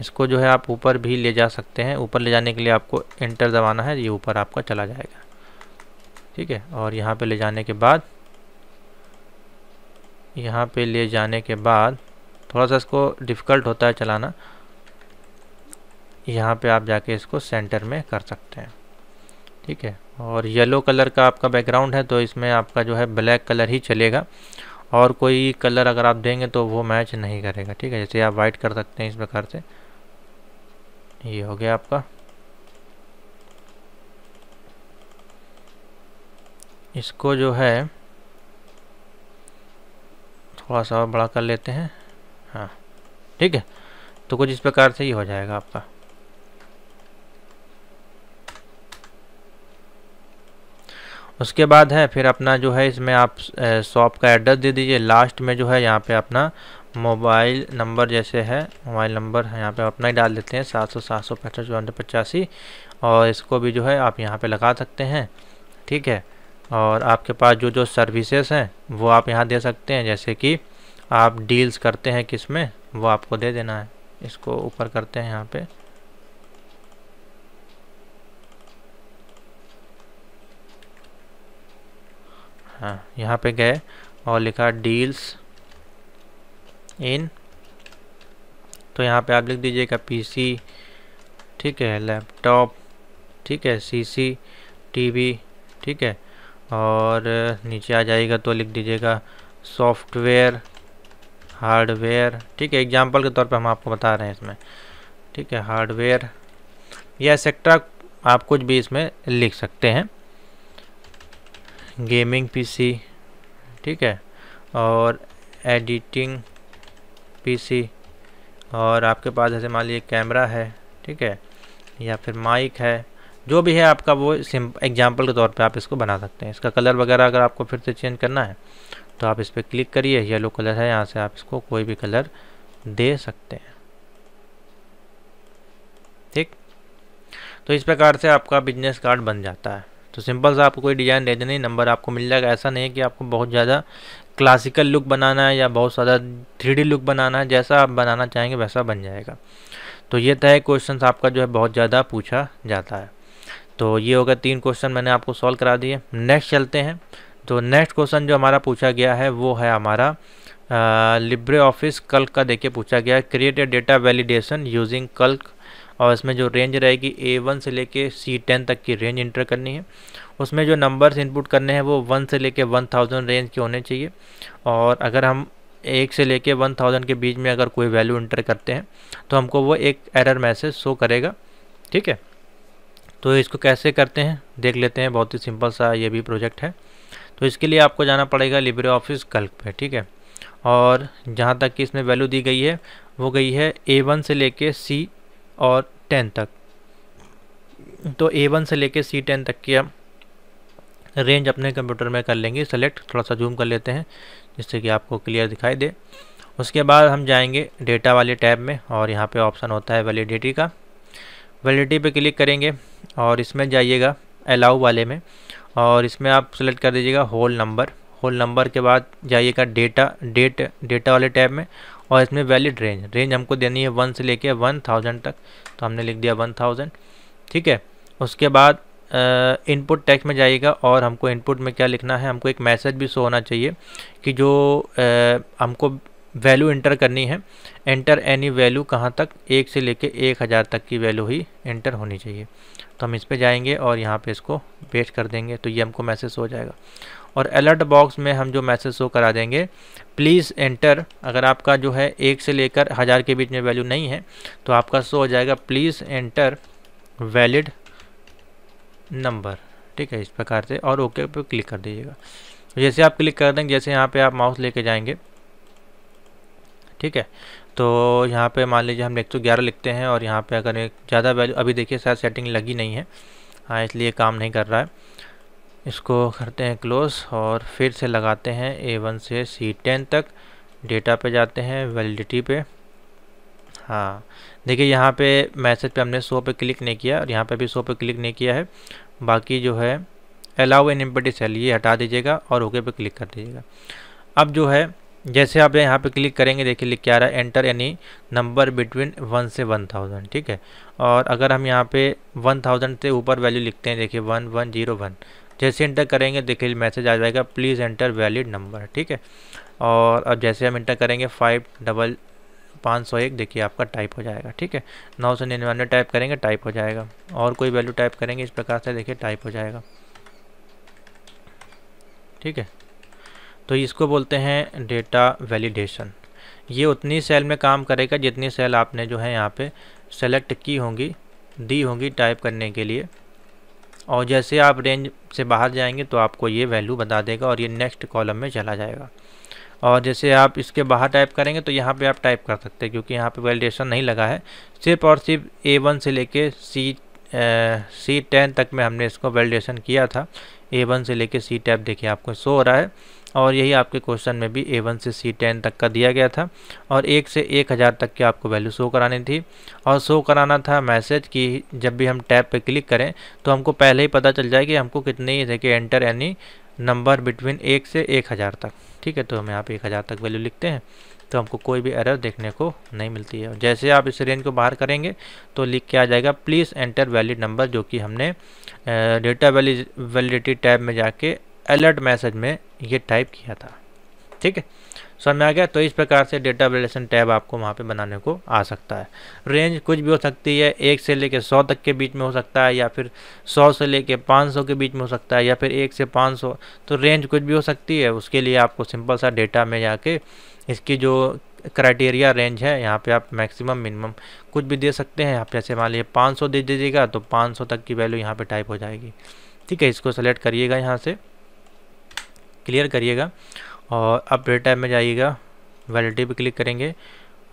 इसको जो है आप ऊपर भी ले जा सकते हैं ऊपर ले जाने के लिए आपको एंटर दबाना है ये ऊपर आपका चला जाएगा ठीक है और यहाँ पे ले जाने के बाद यहाँ पे ले जाने के बाद थोड़ा सा इसको डिफ़िकल्ट होता है चलाना यहाँ पे आप जाके इसको सेंटर में कर सकते हैं ठीक है और येलो कलर का आपका बैकग्राउंड है तो इसमें आपका जो है ब्लैक कलर ही चलेगा और कोई कलर अगर आप देंगे तो वो मैच नहीं करेगा ठीक है जैसे आप वाइट कर सकते हैं इस प्रकार से ये हो गया आपका इसको जो है थोड़ा सा बड़ा कर लेते हैं हाँ ठीक है तो कुछ इस प्रकार से ही हो जाएगा आपका उसके बाद है फिर अपना जो है इसमें आप शॉप का एड्रेस दे दीजिए लास्ट में जो है यहाँ पे अपना मोबाइल नंबर जैसे है मोबाइल नंबर है यहाँ पे अपना ही डाल देते हैं सात सौ सात सौ पैंसठ चौवन पचासी और इसको भी जो है आप यहाँ पे लगा सकते हैं ठीक है और आपके पास जो जो सर्विसेज हैं वो आप यहाँ दे सकते हैं जैसे कि आप डील्स करते हैं किस में वो आपको दे देना है इसको ऊपर करते हैं यहाँ पे हाँ यहाँ पे गए और लिखा डील्स इन तो यहाँ पे आप लिख दीजिएगा पीसी ठीक है लैपटॉप ठीक है सीसी टीवी ठीक है और नीचे आ जाएगा तो लिख दीजिएगा सॉफ्टवेयर हार्डवेयर ठीक है एग्जाम्पल के तौर पे हम आपको बता रहे हैं इसमें ठीक है हार्डवेयर या सेक्टर आप कुछ भी इसमें लिख सकते हैं गेमिंग पीसी ठीक है और एडिटिंग पीसी और आपके पास जैसे मान लीजिए कैमरा है ठीक है या फिर माइक है जो भी है आपका वो एग्जाम्पल के तौर पे आप इसको बना सकते हैं इसका कलर वगैरह अगर आपको फिर से चेंज करना है तो आप इस पर क्लिक करिए येलो कलर है यहाँ से आप इसको कोई भी कलर दे सकते हैं ठीक तो इस प्रकार से आपका बिजनेस कार्ड बन जाता है तो सिंपल सा आपको कोई डिज़ाइन दे देना नंबर आपको मिल जाएगा ऐसा नहीं है कि आपको बहुत ज़्यादा क्लासिकल लुक बनाना है या बहुत ज़्यादा थ्री लुक बनाना है जैसा आप बनाना चाहेंगे वैसा बन जाएगा तो ये तय क्वेश्चन आपका जो है बहुत ज़्यादा पूछा जाता है तो ये होगा तीन क्वेश्चन मैंने आपको सॉल्व करा दिए नेक्स्ट चलते हैं तो नेक्स्ट क्वेश्चन जो हमारा पूछा गया है वो है हमारा लिब्रे ऑफिस कल्क का देखिए पूछा गया है create a data validation using Calc और इसमें जो रेंज रहेगी ए वन से लेके सी टेन तक की रेंज इंटर करनी है उसमें जो नंबर्स इनपुट करने हैं वो वन से लेके वन थाउजेंड रेंज के होने चाहिए और अगर हम एक से लेके वन थाउजेंड के बीच में अगर कोई वैल्यू इंटर करते हैं तो हमको वो एक एरर मैसेज शो करेगा ठीक है तो इसको कैसे करते हैं देख लेते हैं बहुत ही सिंपल सा ये भी प्रोजेक्ट है तो इसके लिए आपको जाना पड़ेगा लिब्रे ऑफिस कल्क पे ठीक है और जहाँ तक कि इसमें वैल्यू दी गई है वो गई है ए वन से लेके सी और टेन तक तो ए वन से लेके सी टेन तक की रेंज अपने कंप्यूटर में कर लेंगे सेलेक्ट थोड़ा सा जूम कर लेते हैं जिससे कि आपको क्लियर दिखाई दे उसके बाद हम जाएंगे डेटा वाले टैब में और यहाँ पे ऑप्शन होता है वैलिडिटी का वैलिडिटी पे क्लिक करेंगे और इसमें जाइएगा अलाउ वाले में और इसमें आप सेलेक्ट कर दीजिएगा होल नंबर होल नंबर के बाद जाइएगा डेटा डेट डेटा वाले टैब में और इसमें वैलिड रेंज रेंज हमको देनी है वन से लेके वन थाउजेंड तक तो हमने लिख दिया वन थाउजेंड ठीक है उसके बाद इनपुट टैक्स में जाइएगा और हमको इनपुट में क्या लिखना है हमको एक मैसेज भी शो होना चाहिए कि जो आ, हमको वैल्यू इंटर करनी है एंटर एनी वैल्यू कहाँ तक एक से लेके एक हज़ार तक की वैल्यू ही इंटर होनी चाहिए तो हम इस पर जाएंगे और यहाँ पे इसको पेश कर देंगे तो ये हमको मैसेज हो जाएगा और अलर्ट बॉक्स में हम जो मैसेज शो करा देंगे प्लीज़ एंटर अगर आपका जो है एक से लेकर हज़ार के बीच में वैल्यू नहीं है तो आपका शो हो जाएगा प्लीज़ एंटर वैलिड नंबर ठीक है इस प्रकार से और ओके पे क्लिक कर दीजिएगा जैसे आप क्लिक कर देंगे जैसे यहाँ पे आप माउस लेके जाएंगे ठीक है तो यहाँ पे मान लीजिए हम एक सौ ग्यारह लिखते हैं और यहाँ पे अगर एक ज़्यादा वैल्यू अभी देखिए शायद सेटिंग लगी नहीं है हाँ इसलिए काम नहीं कर रहा है इसको करते हैं क्लोज और फिर से लगाते हैं ए वन से सी टेन तक डेटा पे जाते हैं वैलिडिटी पे हाँ देखिए यहाँ पे मैसेज पे हमने सो पे क्लिक नहीं किया और यहाँ पर भी सो पे क्लिक नहीं किया है बाकी जो है अलाउ एन एम्पटी सेल ये हटा दीजिएगा और ओके पे क्लिक कर दीजिएगा अब जो है जैसे आप यहाँ पे क्लिक करेंगे देखिए लिख के आ रहा है enter any number between one से वन थाउजेंड ठीक है और अगर हम यहाँ पे वन थाउजेंड से ऊपर वैल्यू लिखते हैं देखिए वन वन जीरो वन जैसे एंटर करेंगे देखिए मैसेज आ जाएगा प्लीज़ एंटर वैलिड नंबर ठीक है और अब जैसे हम इंटर करेंगे फाइव डबल पाँच सौ एक देखिए आपका टाइप हो जाएगा ठीक है नौ सौ निन्यानवे टाइप करेंगे टाइप हो जाएगा और कोई वैल्यू टाइप करेंगे इस प्रकार से देखिए टाइप हो जाएगा ठीक है तो इसको बोलते हैं डेटा वैलिडेशन ये उतनी सेल में काम करेगा जितनी सेल आपने जो है यहाँ पे सेलेक्ट की होंगी दी होंगी टाइप करने के लिए और जैसे आप रेंज से बाहर जाएंगे तो आपको ये वैल्यू बता देगा और ये नेक्स्ट कॉलम में चला जाएगा और जैसे आप इसके बाहर टाइप करेंगे तो यहाँ पे आप टाइप कर सकते हैं क्योंकि यहाँ पे वैलिडेशन नहीं लगा है सिर्फ और सिर्फ ए वन से लेके सी सी टेन तक में हमने इसको वैलिडेशन किया था ए वन से लेके सी टैप देखिए आपको शो हो रहा है और यही आपके क्वेश्चन में भी ए वन से सी टेन तक का दिया गया था और एक से एक हज़ार तक की आपको वैल्यू शो करानी थी और शो कराना था मैसेज कि जब भी हम टैब पे क्लिक करें तो हमको पहले ही पता चल जाए कि हमको कितने ही देखिए एंटर एनी नंबर बिटवीन एक से एक हज़ार तक ठीक है तो हम यहाँ पे एक हज़ार तक वैल्यू लिखते हैं तो हमको कोई भी एरर देखने को नहीं मिलती है जैसे आप इस रेंज को बाहर करेंगे तो लिख के आ जाएगा प्लीज़ एंटर वैलिड नंबर जो कि हमने डेटा वैलिडिटी टैब में जाके अलर्ट मैसेज में ये टाइप किया था ठीक है समझ में आ गया तो इस प्रकार से डेटा वैलिडेशन टैब आपको वहाँ पे बनाने को आ सकता है रेंज कुछ भी हो सकती है एक से लेके सौ तक के बीच में हो सकता है या फिर सौ से लेके पाँच सौ के बीच में हो सकता है या फिर एक से पाँच सौ तो रेंज कुछ भी हो सकती है उसके लिए आपको सिंपल सा डेटा में जाके इसकी जो क्राइटेरिया रेंज है यहाँ पे आप मैक्सिमम मिनिमम कुछ भी दे सकते हैं आप जैसे मान लीजिए पाँच सौ दे दीजिएगा तो पाँच सौ तक की वैल्यू यहाँ पर टाइप हो जाएगी ठीक है इसको सेलेक्ट करिएगा यहाँ से क्लियर करिएगा और अपडेट टैब में जाइएगा वैलिडिटी पे क्लिक करेंगे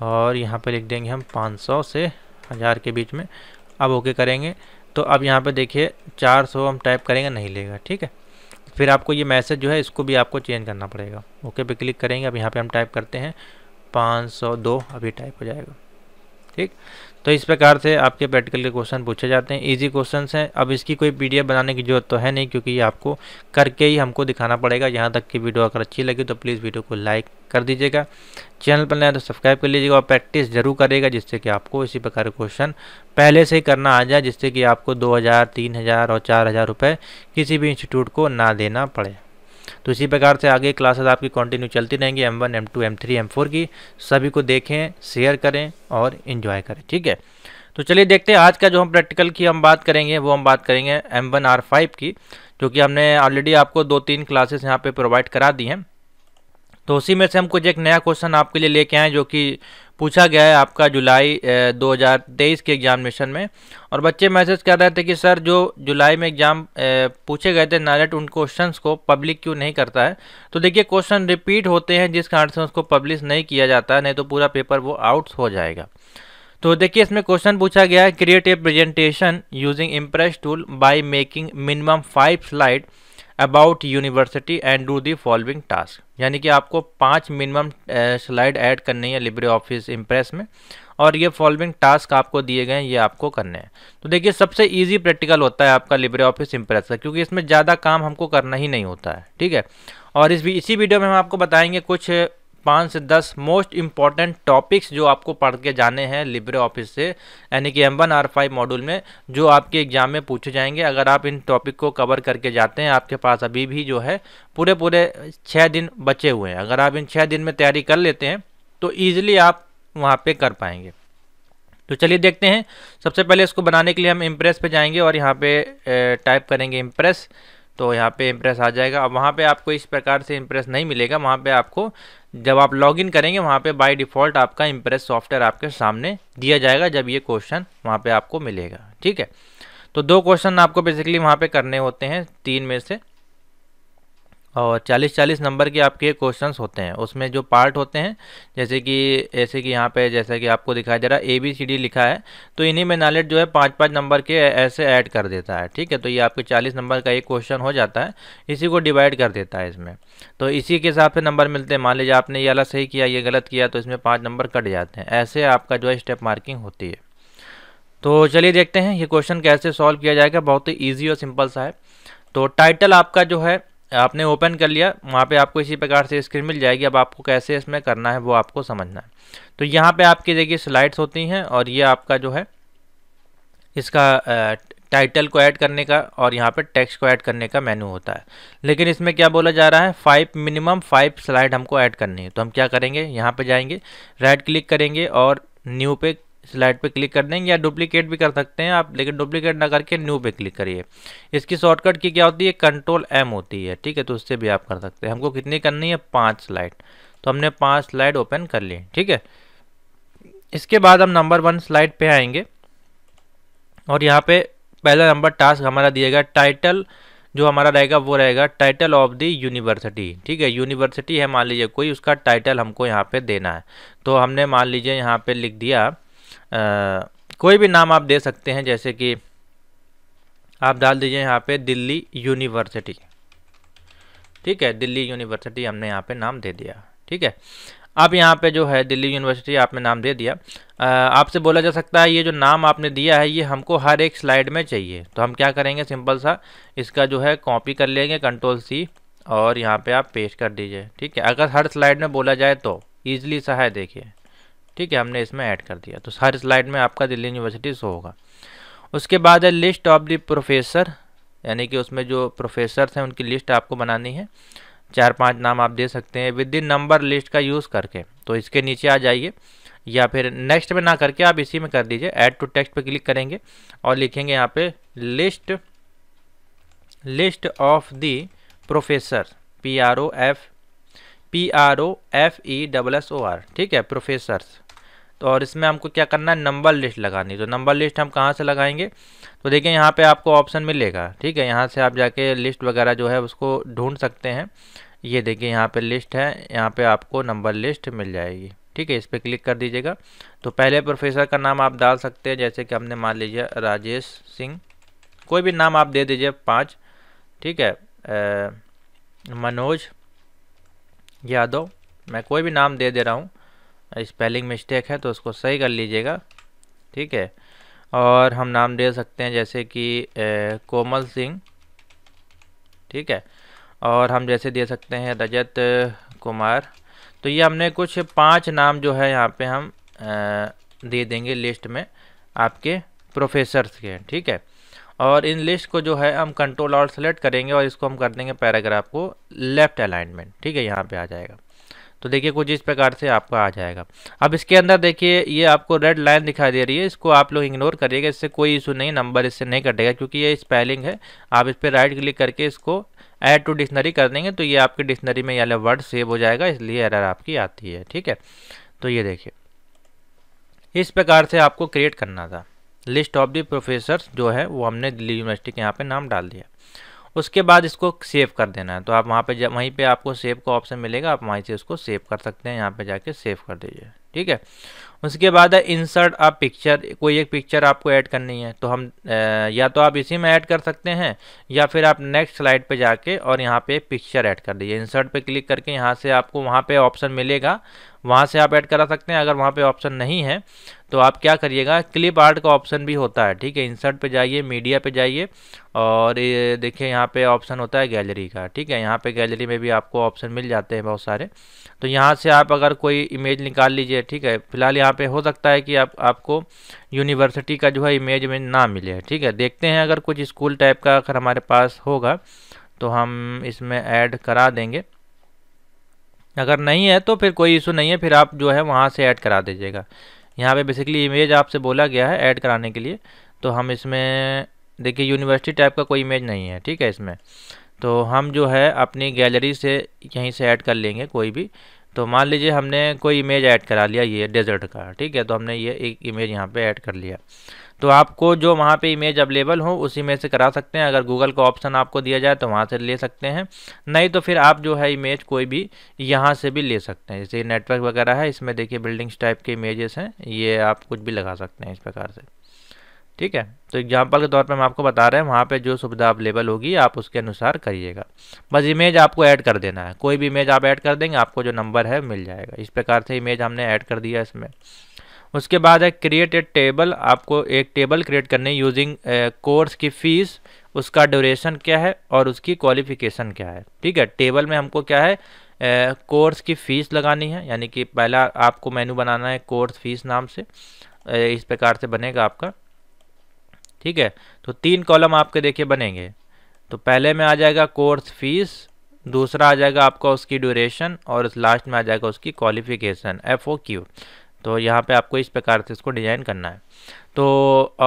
और यहाँ पे लिख देंगे हम 500 से हज़ार के बीच में अब ओके करेंगे तो अब यहाँ पे देखिए 400 हम टाइप करेंगे नहीं लेगा ठीक है फिर आपको ये मैसेज जो है इसको भी आपको चेंज करना पड़ेगा ओके पे क्लिक करेंगे अब यहाँ पे हम टाइप करते हैं 502 अभी टाइप हो जाएगा ठीक तो इस प्रकार से आपके प्रैक्टिकल के क्वेश्चन पूछे जाते हैं इजी क्वेश्चंस हैं अब इसकी कोई पीडीएफ बनाने की जरूरत तो है नहीं क्योंकि ये आपको करके ही हमको दिखाना पड़ेगा यहाँ तक की वीडियो अगर अच्छी लगी तो प्लीज़ वीडियो को लाइक कर दीजिएगा चैनल पर नया तो सब्सक्राइब कर लीजिएगा और प्रैक्टिस जरूर करेगा जिससे कि आपको इसी प्रकार के क्वेश्चन पहले से ही करना आ जाए जिससे कि आपको दो हज़ार तीन हज़ार और चार हज़ार रुपये किसी भी इंस्टीट्यूट को ना देना पड़े तो इसी प्रकार से आगे क्लासेस आपकी कंटिन्यू चलती रहेंगी M one M two M three M four की सभी को देखें शेयर करें और इन्जॉय करें ठीक है तो चलिए देखते हैं आज का जो हम प्रैक्टिकल की हम बात करेंगे वो हम बात करेंगे एम वन आर फाइव की जो कि हमने ऑलरेडी आपको दो तीन क्लासेस यहाँ पर प्रोवाइड करा दी हैं तो उसी में से हम कुछ एक नया क्वेश्चन आपके लिए लेके आए जो कि पूछा गया है आपका जुलाई 2023 के एग्जामिनेशन में और बच्चे मैसेज कर रहे थे कि सर जो जुलाई में एग्ज़ाम पूछे गए थे नारेट उन क्वेश्चंस को पब्लिक क्यों नहीं करता है तो देखिए क्वेश्चन रिपीट होते हैं जिस कारण से उसको पब्लिश नहीं किया जाता है नहीं तो पूरा पेपर वो आउट हो जाएगा तो देखिए इसमें क्वेश्चन पूछा गया है creative presentation using Impress tool by making minimum five slide about university and do the following task यानी कि आपको पाँच मिनिमम स्लाइड ऐड करनी है लिब्रे ऑफिस इम्प्रेस में और ये फॉलोइंग टास्क आपको दिए गए हैं ये आपको करने हैं तो देखिए सबसे इजी प्रैक्टिकल होता है आपका लिब्रे ऑफिस इम्प्रेस का क्योंकि इसमें ज़्यादा काम हमको करना ही नहीं होता है ठीक है और इस भी इसी वीडियो में हम आपको बताएंगे कुछ पाँच से दस मोस्ट इम्पॉर्टेंट टॉपिक्स जो आपको पढ़ के जाने हैं लिब्रे ऑफिस से यानी कि M one R five module में जो आपके एग्जाम में पूछे जाएंगे अगर आप इन टॉपिक को कवर करके जाते हैं आपके पास अभी भी जो है पूरे पूरे छः दिन बचे हुए हैं अगर आप इन छः दिन में तैयारी कर लेते हैं तो ईजिली आप वहाँ पर कर पाएंगे तो चलिए देखते हैं सबसे पहले इसको बनाने के लिए हम इम्प्रेस पर जाएंगे और यहाँ पर टाइप करेंगे इम्प्रेस तो यहाँ पे इम्प्रेस आ जाएगा अब वहाँ पे आपको इस प्रकार से इम्प्रेस नहीं मिलेगा वहाँ पे आपको जब आप लॉगिन करेंगे वहाँ पे बाय डिफ़ॉल्ट आपका इम्प्रेस सॉफ्टवेयर आपके सामने दिया जाएगा जब ये क्वेश्चन वहाँ पे आपको मिलेगा ठीक है तो दो क्वेश्चन आपको बेसिकली वहाँ पे करने होते हैं तीन में से और 40-40 नंबर के आपके क्वेश्चंस होते हैं उसमें जो पार्ट होते हैं जैसे कि जैसे कि यहाँ पे जैसा कि आपको दिखाया जा रहा है ए बी सी डी लिखा है तो इन्हीं में नॉलेज जो है पाँच पाँच नंबर के ऐसे ऐड कर देता है ठीक है तो ये आपके 40 नंबर का एक क्वेश्चन हो जाता है इसी को डिवाइड कर देता है इसमें तो इसी के हिसाब से नंबर मिलते हैं मान लीजिए आपने ये अला सही किया ये गलत किया तो इसमें पाँच नंबर कट जाते हैं ऐसे आपका जो है स्टेप मार्किंग होती है तो चलिए देखते हैं ये क्वेश्चन कैसे सॉल्व किया जाएगा बहुत ही ईजी और सिंपल सा है तो टाइटल आपका जो है आपने ओपन कर लिया वहाँ पे आपको इसी प्रकार से स्क्रीन मिल जाएगी अब आपको कैसे इसमें करना है वो आपको समझना है तो यहाँ पे आपकी देखिए स्लाइड्स होती हैं और ये आपका जो है इसका टाइटल को ऐड करने का और यहाँ पे टेक्स्ट को ऐड करने का मेन्यू होता है लेकिन इसमें क्या बोला जा रहा है फाइव मिनिमम फाइव स्लाइड हमको ऐड करनी है तो हम क्या करेंगे यहाँ पर जाएंगे राइट क्लिक करेंगे और न्यू पे स्लाइड पे क्लिक कर देंगे या डुप्लीकेट भी कर सकते हैं आप लेकिन डुप्लीकेट ना करके न्यू पे क्लिक करिए इसकी शॉर्टकट की क्या होती है कंट्रोल एम होती है ठीक है तो उससे भी आप कर सकते हैं हमको कितनी करनी है पाँच स्लाइड तो हमने पाँच स्लाइड ओपन कर ली ठीक है इसके बाद हम नंबर वन स्लाइड पे आएंगे और यहाँ पे पहला नंबर टास्क हमारा दिएगा टाइटल जो हमारा रहेगा वो रहेगा टाइटल ऑफ द यूनिवर्सिटी ठीक है यूनिवर्सिटी है मान लीजिए कोई उसका टाइटल हमको यहाँ पे देना है तो हमने मान लीजिए यहाँ पे लिख दिया कोई भी नाम आप दे सकते हैं जैसे कि आप डाल दीजिए यहाँ पे दिल्ली यूनिवर्सिटी ठीक है दिल्ली यूनिवर्सिटी हमने यहाँ पे नाम दे दिया ठीक है अब यहाँ पे जो है दिल्ली यूनिवर्सिटी आपने नाम दे दिया आपसे बोला जा सकता है ये जो नाम आपने दिया है ये हमको हर एक स्लाइड में चाहिए तो हम क्या करेंगे सिंपल सा इसका जो है कॉपी कर लेंगे कंट्रोल सी और यहाँ पे आप पेश कर दीजिए ठीक है अगर हर स्लाइड में बोला जाए तो ईजिली सा है देखिए ठीक है हमने इसमें ऐड कर दिया तो हर स्लाइड में आपका दिल्ली यूनिवर्सिटी शो होगा उसके बाद है लिस्ट ऑफ द प्रोफेसर यानी कि उसमें जो प्रोफेसर हैं उनकी लिस्ट आपको बनानी है चार पांच नाम आप दे सकते हैं विद इन नंबर लिस्ट का यूज़ करके तो इसके नीचे आ जाइए या फिर नेक्स्ट में ना करके आप इसी में कर दीजिए ऐड टू टेक्स्ट पर क्लिक करेंगे और लिखेंगे यहाँ पे list list of the professor P R O F P R O F E double S O R ठीक है प्रोफेसर्स तो और इसमें हमको क्या करना है नंबर लिस्ट लगानी तो नंबर लिस्ट हम कहाँ से लगाएंगे तो देखिए यहाँ पे आपको ऑप्शन मिलेगा ठीक है यहाँ से आप जाके लिस्ट वगैरह जो है उसको ढूंढ सकते हैं ये देखिए यहाँ पे लिस्ट है यहाँ पे आपको नंबर लिस्ट मिल जाएगी ठीक है इस पर क्लिक कर दीजिएगा तो पहले प्रोफेसर का नाम आप डाल सकते हैं जैसे कि हमने मान लीजिए राजेश सिंह कोई भी नाम आप दे दीजिए पाँच ठीक है आ, मनोज यादव मैं कोई भी नाम दे दे रहा हूँ स्पेलिंग मिस्टेक है तो उसको सही कर लीजिएगा ठीक है और हम नाम दे सकते हैं जैसे कि ए, कोमल सिंह ठीक है और हम जैसे दे सकते हैं रजत कुमार तो ये हमने कुछ पांच नाम जो है यहाँ पे हम दे देंगे लिस्ट में आपके प्रोफेसर्स के ठीक है और इन लिस्ट को जो है हम कंट्रोल और सेलेक्ट करेंगे और इसको हम कर देंगे पैराग्राफ को लेफ्ट अलाइनमेंट ठीक है यहाँ पे आ जाएगा तो देखिए कुछ इस प्रकार से आपका आ जाएगा अब इसके अंदर देखिए ये आपको रेड लाइन दिखाई दे रही है इसको आप लोग इग्नोर करिएगा इससे कोई इशू नहीं नंबर इससे नहीं कटेगा क्योंकि ये स्पेलिंग है आप इस पर राइट क्लिक करके इसको ऐड टू डिक्शनरी कर देंगे तो ये आपके डिक्शनरी में यहाँ वर्ड सेव हो जाएगा इसलिए एरर आपकी आती है ठीक है तो ये देखिए इस प्रकार से आपको क्रिएट करना था लिस्ट ऑफ द प्रोफेसर जो है वो हमने दिल्ली यूनिवर्सिटी के यहाँ पे नाम डाल दिया उसके बाद इसको सेव कर देना है तो आप वहाँ पे वहीं पे आपको सेव का ऑप्शन मिलेगा आप वहीं से उसको सेव कर सकते हैं यहाँ पे जाके सेव कर दीजिए ठीक है उसके बाद है इंसर्ट आप पिक्चर कोई एक पिक्चर आपको ऐड करनी है तो हम आ, या तो आप इसी में ऐड कर सकते हैं या फिर आप नेक्स्ट स्लाइड पे जाके और यहाँ पे पिक्चर ऐड कर दीजिए इंसर्ट पे क्लिक करके यहाँ से आपको वहाँ पे ऑप्शन मिलेगा वहाँ से आप ऐड करा सकते हैं अगर वहाँ पे ऑप्शन नहीं है तो आप क्या करिएगा क्लिप आर्ट का ऑप्शन भी होता है ठीक है इंसर्ट पे जाइए मीडिया पे जाइए और देखिए यहाँ पे ऑप्शन होता है गैलरी का ठीक है यहाँ पे गैलरी में भी आपको ऑप्शन मिल जाते हैं बहुत सारे तो यहाँ से आप अगर कोई इमेज निकाल लीजिए ठीक है फिलहाल यहाँ पर हो सकता है कि आप आपको यूनिवर्सिटी का जो है इमेज में ना मिले ठीक है देखते हैं अगर कुछ स्कूल टाइप का अगर हमारे पास होगा तो हम इसमें ऐड करा देंगे अगर नहीं है तो फिर कोई इशू नहीं है फिर आप जो है वहाँ से ऐड करा दीजिएगा यहाँ पे बेसिकली इमेज आपसे बोला गया है ऐड कराने के लिए तो हम इसमें देखिए यूनिवर्सिटी टाइप का कोई इमेज नहीं है ठीक है इसमें तो हम जो है अपनी गैलरी से यहीं से ऐड कर लेंगे कोई भी तो मान लीजिए हमने कोई इमेज ऐड करा लिया ये डेजर्ट का ठीक है तो हमने ये एक इमेज यहाँ पर ऐड कर लिया तो आपको जो वहाँ पे इमेज अवेलेबल हो उसी में से करा सकते हैं अगर गूगल का ऑप्शन आपको दिया जाए तो वहाँ से ले सकते हैं नहीं तो फिर आप जो है इमेज कोई भी यहाँ से भी ले सकते हैं जैसे नेटवर्क वगैरह है इसमें देखिए बिल्डिंग्स टाइप के इमेजेस हैं ये आप कुछ भी लगा सकते हैं इस प्रकार से ठीक है तो एग्जाम्पल के तौर पर हम आपको बता रहे हैं वहाँ पर जो सुविधा अवेलेबल होगी आप उसके अनुसार करिएगा बस इमेज आपको ऐड कर देना है कोई भी इमेज आप ऐड कर देंगे आपको जो नंबर है मिल जाएगा इस प्रकार से इमेज हमने ऐड कर दिया इसमें उसके बाद है क्रिएट ए टेबल आपको एक टेबल क्रिएट करनी यूजिंग कोर्स की फ़ीस उसका ड्यूरेशन क्या है और उसकी क्वालिफिकेशन क्या है ठीक है टेबल में हमको क्या है कोर्स की फ़ीस लगानी है यानी कि पहला आपको मेनू बनाना है कोर्स फीस नाम से इस प्रकार से बनेगा आपका ठीक है तो तीन कॉलम आपके देखिए बनेंगे तो पहले में आ जाएगा कोर्स फीस दूसरा आ जाएगा आपका उसकी ड्यूरेशन और लास्ट में आ जाएगा उसकी क्वालिफिकेशन एफ ओ क्यू तो यहाँ पे आपको इस प्रकार से इसको डिज़ाइन करना है तो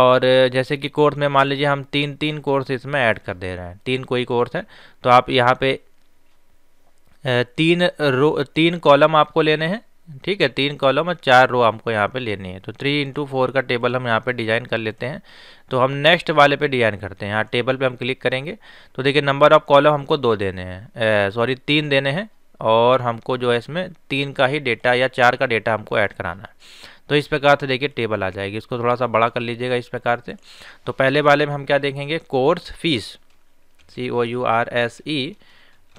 और जैसे कि कोर्स में मान लीजिए हम तीन तीन कोर्स इसमें ऐड कर दे रहे हैं तीन कोई कोर्स है तो आप यहाँ पे तीन रो तीन कॉलम आपको लेने हैं ठीक है तीन कॉलम और चार रो हमको यहाँ पे लेनी है तो थ्री इंटू फोर का टेबल हम यहाँ पे डिज़ाइन कर लेते हैं तो हम नेक्स्ट वाले पे डिज़ाइन करते हैं यहाँ टेबल पे हम क्लिक करेंगे तो देखिए नंबर ऑफ कॉलम हमको दो देने हैं सॉरी तीन देने हैं और हमको जो है इसमें तीन का ही डेटा या चार का डेटा हमको ऐड कराना है तो इस प्रकार से देखिए टेबल आ जाएगी इसको थोड़ा सा बड़ा कर लीजिएगा इस प्रकार से तो पहले वाले में हम क्या देखेंगे course fees C O U R S E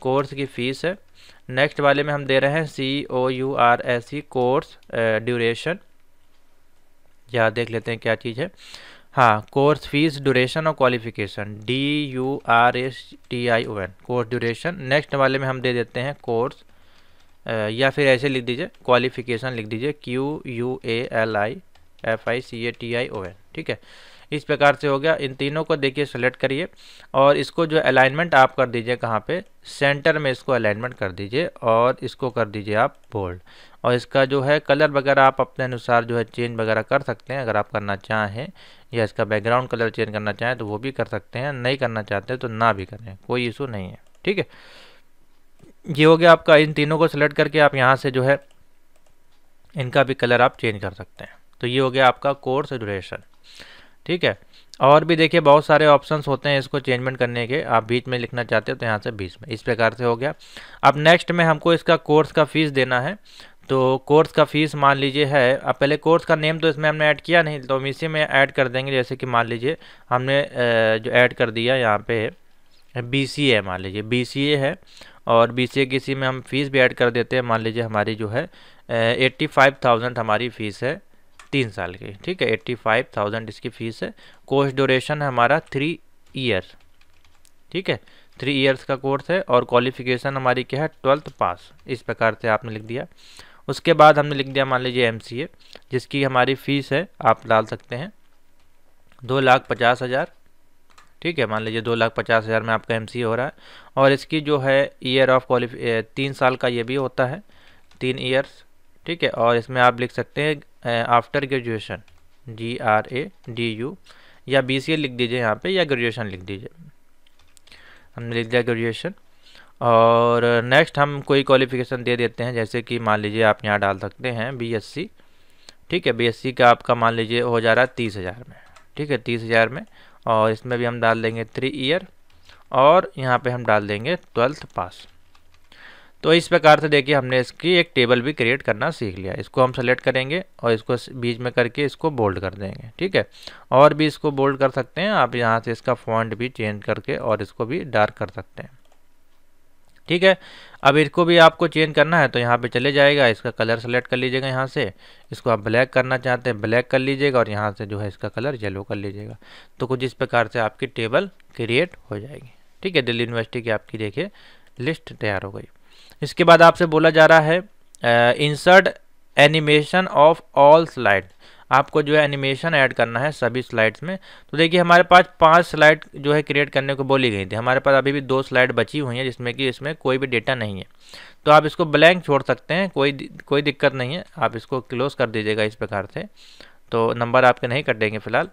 course की फ़ीस है नेक्स्ट वाले में हम दे रहे हैं C O U R S E course duration या देख लेते हैं क्या चीज़ है हाँ कोर्स फीस ड्यूरेशन और qualification D U R S T I O N course duration next वाले में हम दे देते हैं कोर्स या फिर ऐसे लिख दीजिए क्वालिफिकेशन लिख दीजिए Q U A L I F I C A T I O N ठीक है इस प्रकार से हो गया इन तीनों को देखिए सेलेक्ट करिए और इसको जो अलाइनमेंट आप कर दीजिए कहाँ पे सेंटर में इसको अलाइनमेंट कर दीजिए और इसको कर दीजिए आप बोल्ड और इसका जो है कलर वगैरह आप अपने अनुसार जो है चेंज वगैरह कर सकते हैं अगर आप करना चाहें या इसका बैकग्राउंड कलर चेंज करना चाहें तो वो भी कर सकते हैं नहीं करना चाहते तो ना भी करें कोई इशू नहीं है ठीक है ये हो गया आपका इन तीनों को सेलेक्ट करके आप यहाँ से जो है इनका भी कलर आप चेंज कर सकते हैं तो ये हो गया आपका कोर्स ड्यूरेशन ठीक है और भी देखिए बहुत सारे ऑप्शंस होते हैं इसको चेंजमेंट करने के आप बीच में लिखना चाहते हो तो यहाँ से बीच में इस प्रकार से हो गया अब नेक्स्ट में हमको इसका कोर्स का फीस देना है तो कोर्स का फीस मान लीजिए है अब पहले कोर्स का नेम तो इसमें हमने ऐड किया नहीं तो हम इसी में ऐड कर देंगे जैसे कि मान लीजिए हमने जो ऐड कर दिया यहाँ पे बी सी ए मान लीजिए बी सी ए है और बी सी ए की इसी में हम फीस भी ऐड कर देते हैं मान लीजिए हमारी जो है एट्टी फाइव थाउजेंड हमारी फ़ीस है तीन साल की ठीक है एट्टी फाइव थाउजेंड इसकी फ़ीस है कोर्स ड्यूरेशन है हमारा थ्री ईयर ठीक है थ्री ईयर्स का कोर्स है और क्वालिफिकेशन हमारी क्या है ट्वेल्थ पास इस प्रकार से आपने लिख दिया उसके बाद हमने लिख दिया मान लीजिए एम जिसकी हमारी फ़ीस है आप डाल सकते हैं दो लाख पचास हज़ार ठीक है मान लीजिए दो लाख पचास हज़ार में आपका एम हो रहा है और इसकी जो है ईयर ऑफ क्वालिफ तीन साल का ये भी होता है तीन ईयर्स ठीक है और इसमें आप लिख सकते हैं after graduation G R A D U या बी सी ए लिख दीजिए यहाँ पे या ग्रेजुएशन लिख दीजिए हमने लिख दिया ग्रेजुएशन और नेक्स्ट हम कोई क्वालिफिकेशन दे देते हैं जैसे कि मान लीजिए आप यहाँ डाल सकते हैं बी एस सी ठीक है बी एस सी का आपका मान लीजिए हो जा रहा है तीस हज़ार में ठीक है तीस हज़ार में और इसमें भी हम डाल देंगे थ्री ईयर और यहाँ पे हम डाल देंगे ट्वेल्थ पास तो इस प्रकार से देखिए हमने इसकी एक टेबल भी क्रिएट करना सीख लिया इसको हम सेलेक्ट करेंगे और इसको बीच में करके इसको बोल्ड कर देंगे ठीक है और भी इसको बोल्ड कर सकते हैं आप यहाँ से इसका फॉन्ट भी चेंज करके और इसको भी डार्क कर सकते हैं ठीक है अब इसको भी आपको चेंज करना है तो यहाँ पे चले जाएगा इसका कलर सेलेक्ट कर लीजिएगा यहाँ से इसको आप ब्लैक करना चाहते हैं ब्लैक कर लीजिएगा और यहाँ से जो है इसका कलर येलो कर लीजिएगा तो कुछ इस प्रकार से आपकी टेबल क्रिएट हो जाएगी ठीक है दिल्ली यूनिवर्सिटी की आपकी देखिए लिस्ट तैयार हो गई इसके बाद आपसे बोला जा रहा है insert animation of all slide आपको जो है एनिमेशन ऐड करना है सभी स्लाइड्स में तो देखिए हमारे पास पांच स्लाइड जो है क्रिएट करने को बोली गई थी हमारे पास अभी भी दो स्लाइड बची हुई हैं जिसमें कि इसमें कोई भी डेटा नहीं है तो आप इसको ब्लैंक छोड़ सकते हैं कोई कोई दिक्कत नहीं है आप इसको क्लोज कर दीजिएगा इस प्रकार से तो नंबर आपके नहीं कटेंगे फिलहाल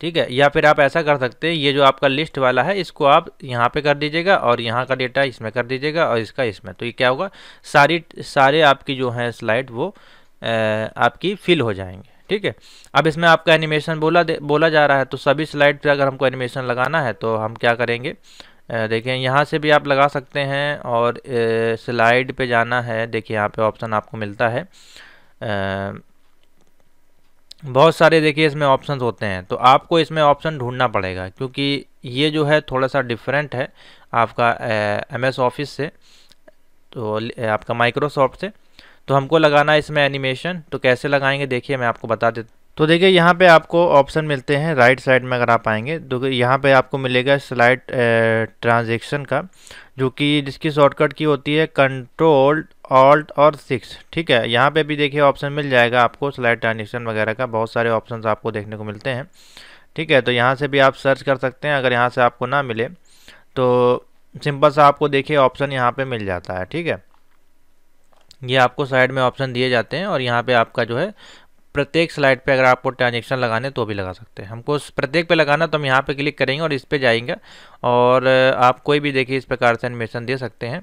ठीक है या फिर आप ऐसा कर सकते हैं ये जो आपका लिस्ट वाला है इसको आप यहाँ पे कर दीजिएगा और यहाँ का डेटा इसमें कर दीजिएगा और इसका इसमें तो ये क्या होगा सारी सारे आपकी जो है स्लाइड वो आपकी फिल हो जाएंगे ठीक है अब इसमें आपका एनिमेशन बोला बोला जा रहा है तो सभी स्लाइड पर अगर हमको एनिमेशन लगाना है तो हम क्या करेंगे देखें यहाँ से भी आप लगा सकते हैं और स्लाइड पे जाना है देखिए यहाँ पे ऑप्शन आपको मिलता है आ, बहुत सारे देखिए इसमें ऑप्शंस होते हैं तो आपको इसमें ऑप्शन ढूंढना पड़ेगा क्योंकि ये जो है थोड़ा सा डिफरेंट है आपका एम एस ऑफिस से तो आपका माइक्रोसॉफ्ट से तो हमको लगाना है इसमें एनिमेशन तो कैसे लगाएंगे देखिए मैं आपको बता देता तो देखिए यहाँ पे आपको ऑप्शन मिलते हैं राइट साइड में अगर आप आएंगे तो यहाँ पे आपको मिलेगा स्लाइड ट्रांजेक्शन का जो कि जिसकी शॉर्टकट की होती है कंट्रोल ऑल्ट और सिक्स ठीक है यहाँ पे भी देखिए ऑप्शन मिल जाएगा आपको स्लाइड ट्रांजेक्शन वगैरह का बहुत सारे ऑप्शन आपको देखने को मिलते हैं ठीक है तो यहाँ से भी आप सर्च कर सकते हैं अगर यहाँ से आपको ना मिले तो सिंपल सा आपको देखिए ऑप्शन यहाँ पे मिल जाता है ठीक है ये आपको साइड में ऑप्शन दिए जाते हैं और यहाँ पे आपका जो है प्रत्येक स्लाइड पे अगर आपको ट्रांजेक्शन लगाने तो भी लगा सकते हैं हमको प्रत्येक पे लगाना तो हम यहाँ पे क्लिक करेंगे और इस पर जाएंगे और आप कोई भी देखिए इस प्रकार से एनिमेशन दे सकते हैं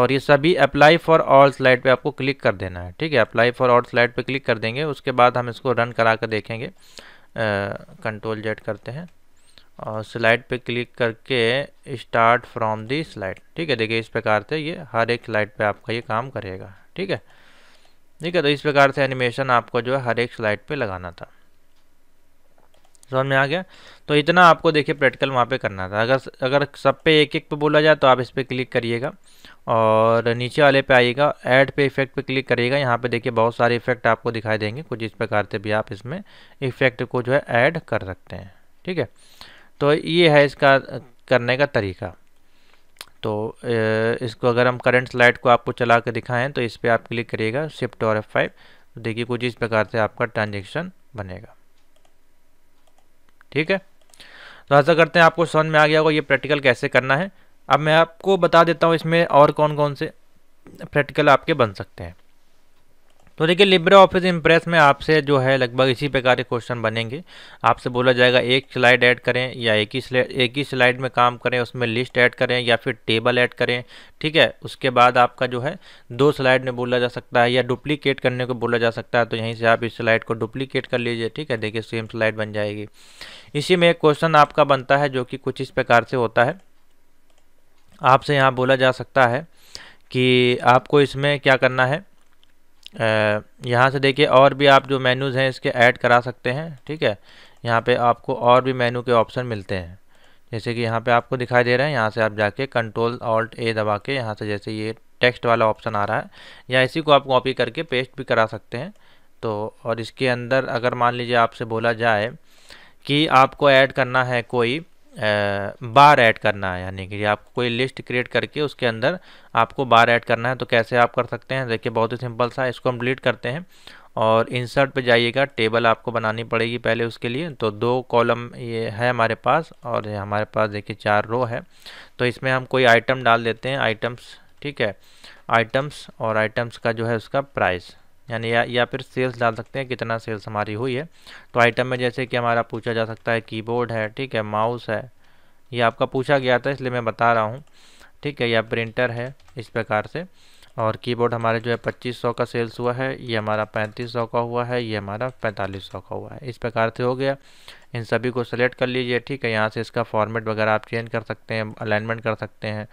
और ये सभी अप्लाई फॉर ऑल स्लाइड पे आपको क्लिक कर देना है ठीक है अप्लाई फॉर ऑल स्लाइड पर क्लिक कर देंगे उसके बाद हम इसको रन करा कर देखेंगे कंट्रोल जेड करते हैं और स्लाइड पर क्लिक करके स्टार्ट फ्रॉम दी स्लाइड ठीक है देखिए इस प्रकार से ये हर एक स्लाइड पर आपका ये काम करेगा ठीक है ठीक है तो इस प्रकार से एनिमेशन आपको जो है हर एक स्लाइड पे लगाना था समझ में आ गया तो इतना आपको देखिए प्रैक्टिकल वहाँ पे करना था अगर अगर सब पे एक एक पे बोला जाए तो आप इस पर क्लिक करिएगा और नीचे वाले पे आइएगा ऐड पे इफेक्ट पे क्लिक करिएगा यहाँ पे देखिए बहुत सारे इफेक्ट आपको दिखाई देंगे कुछ इस प्रकार से भी आप इसमें इफेक्ट को जो है ऐड कर सकते हैं ठीक है तो ये है इसका करने का तरीका तो इसको अगर हम करंट स्लाइड को आपको चला कर दिखाएँ तो इस पर आप क्लिक करिएगा शिफ्ट और एफ फाइव तो देखिए कुछ इस प्रकार से आपका ट्रांजेक्शन बनेगा ठीक है तो ऐसा करते हैं आपको समझ में आ गया होगा ये प्रैक्टिकल कैसे करना है अब मैं आपको बता देता हूँ इसमें और कौन कौन से प्रैक्टिकल आपके बन सकते हैं तो देखिए लिब्रे ऑफिस इम्प्रेस में आपसे जो है लगभग इसी प्रकार के क्वेश्चन बनेंगे आपसे बोला जाएगा एक स्लाइड ऐड करें या एक ही स्लाइड एक ही स्लाइड में काम करें उसमें लिस्ट ऐड करें या फिर टेबल ऐड करें ठीक है उसके बाद आपका जो है दो स्लाइड में बोला जा सकता है या डुप्लीकेट करने को बोला जा सकता है तो यहीं से आप इस स्लाइड को डुप्लीकेट कर लीजिए ठीक है देखिए सेम स्लाइड बन जाएगी इसी में एक क्वेश्चन आपका बनता है जो कि कुछ इस प्रकार से होता है आपसे यहाँ बोला जा सकता है कि आपको इसमें क्या करना है यहाँ से देखिए और भी आप जो मेनूज़ हैं इसके ऐड करा सकते हैं ठीक है यहाँ पे आपको और भी मेनू के ऑप्शन मिलते हैं जैसे कि यहाँ पे आपको दिखाई दे रहा है यहाँ से आप जाके कंट्रोल ऑल्ट ए दबा के यहाँ से जैसे ये टेक्स्ट वाला ऑप्शन आ रहा है या इसी को आप कॉपी करके पेस्ट भी करा सकते हैं तो और इसके अंदर अगर मान लीजिए आपसे बोला जाए कि आपको ऐड करना है कोई बार ऐड करना है यानी कि आप कोई लिस्ट क्रिएट करके उसके अंदर आपको बार ऐड करना है तो कैसे आप कर सकते हैं देखिए बहुत ही सिंपल सा इसको हम डिलीट करते हैं और इंसर्ट पे जाइएगा टेबल आपको बनानी पड़ेगी पहले उसके लिए तो दो कॉलम ये है हमारे पास और ये हमारे पास देखिए चार रो है तो इसमें हम कोई आइटम डाल देते हैं आइटम्स ठीक है आइटम्स और आइटम्स का जो है उसका प्राइस यानी या या फिर सेल्स डाल सकते हैं कितना सेल्स हमारी हुई है तो आइटम में जैसे कि हमारा पूछा जा सकता है कीबोर्ड है ठीक है माउस है ये आपका पूछा गया था इसलिए मैं बता रहा हूँ ठीक है या प्रिंटर है इस प्रकार से और कीबोर्ड हमारे जो है 2500 का सेल्स हुआ है ये हमारा 3500 का हुआ है ये हमारा 4500 का हुआ है इस प्रकार से हो गया इन सभी को सेलेक्ट कर लीजिए ठीक है यहाँ से इसका फॉर्मेट वगैरह आप चेंज कर सकते हैं अलाइनमेंट कर सकते हैं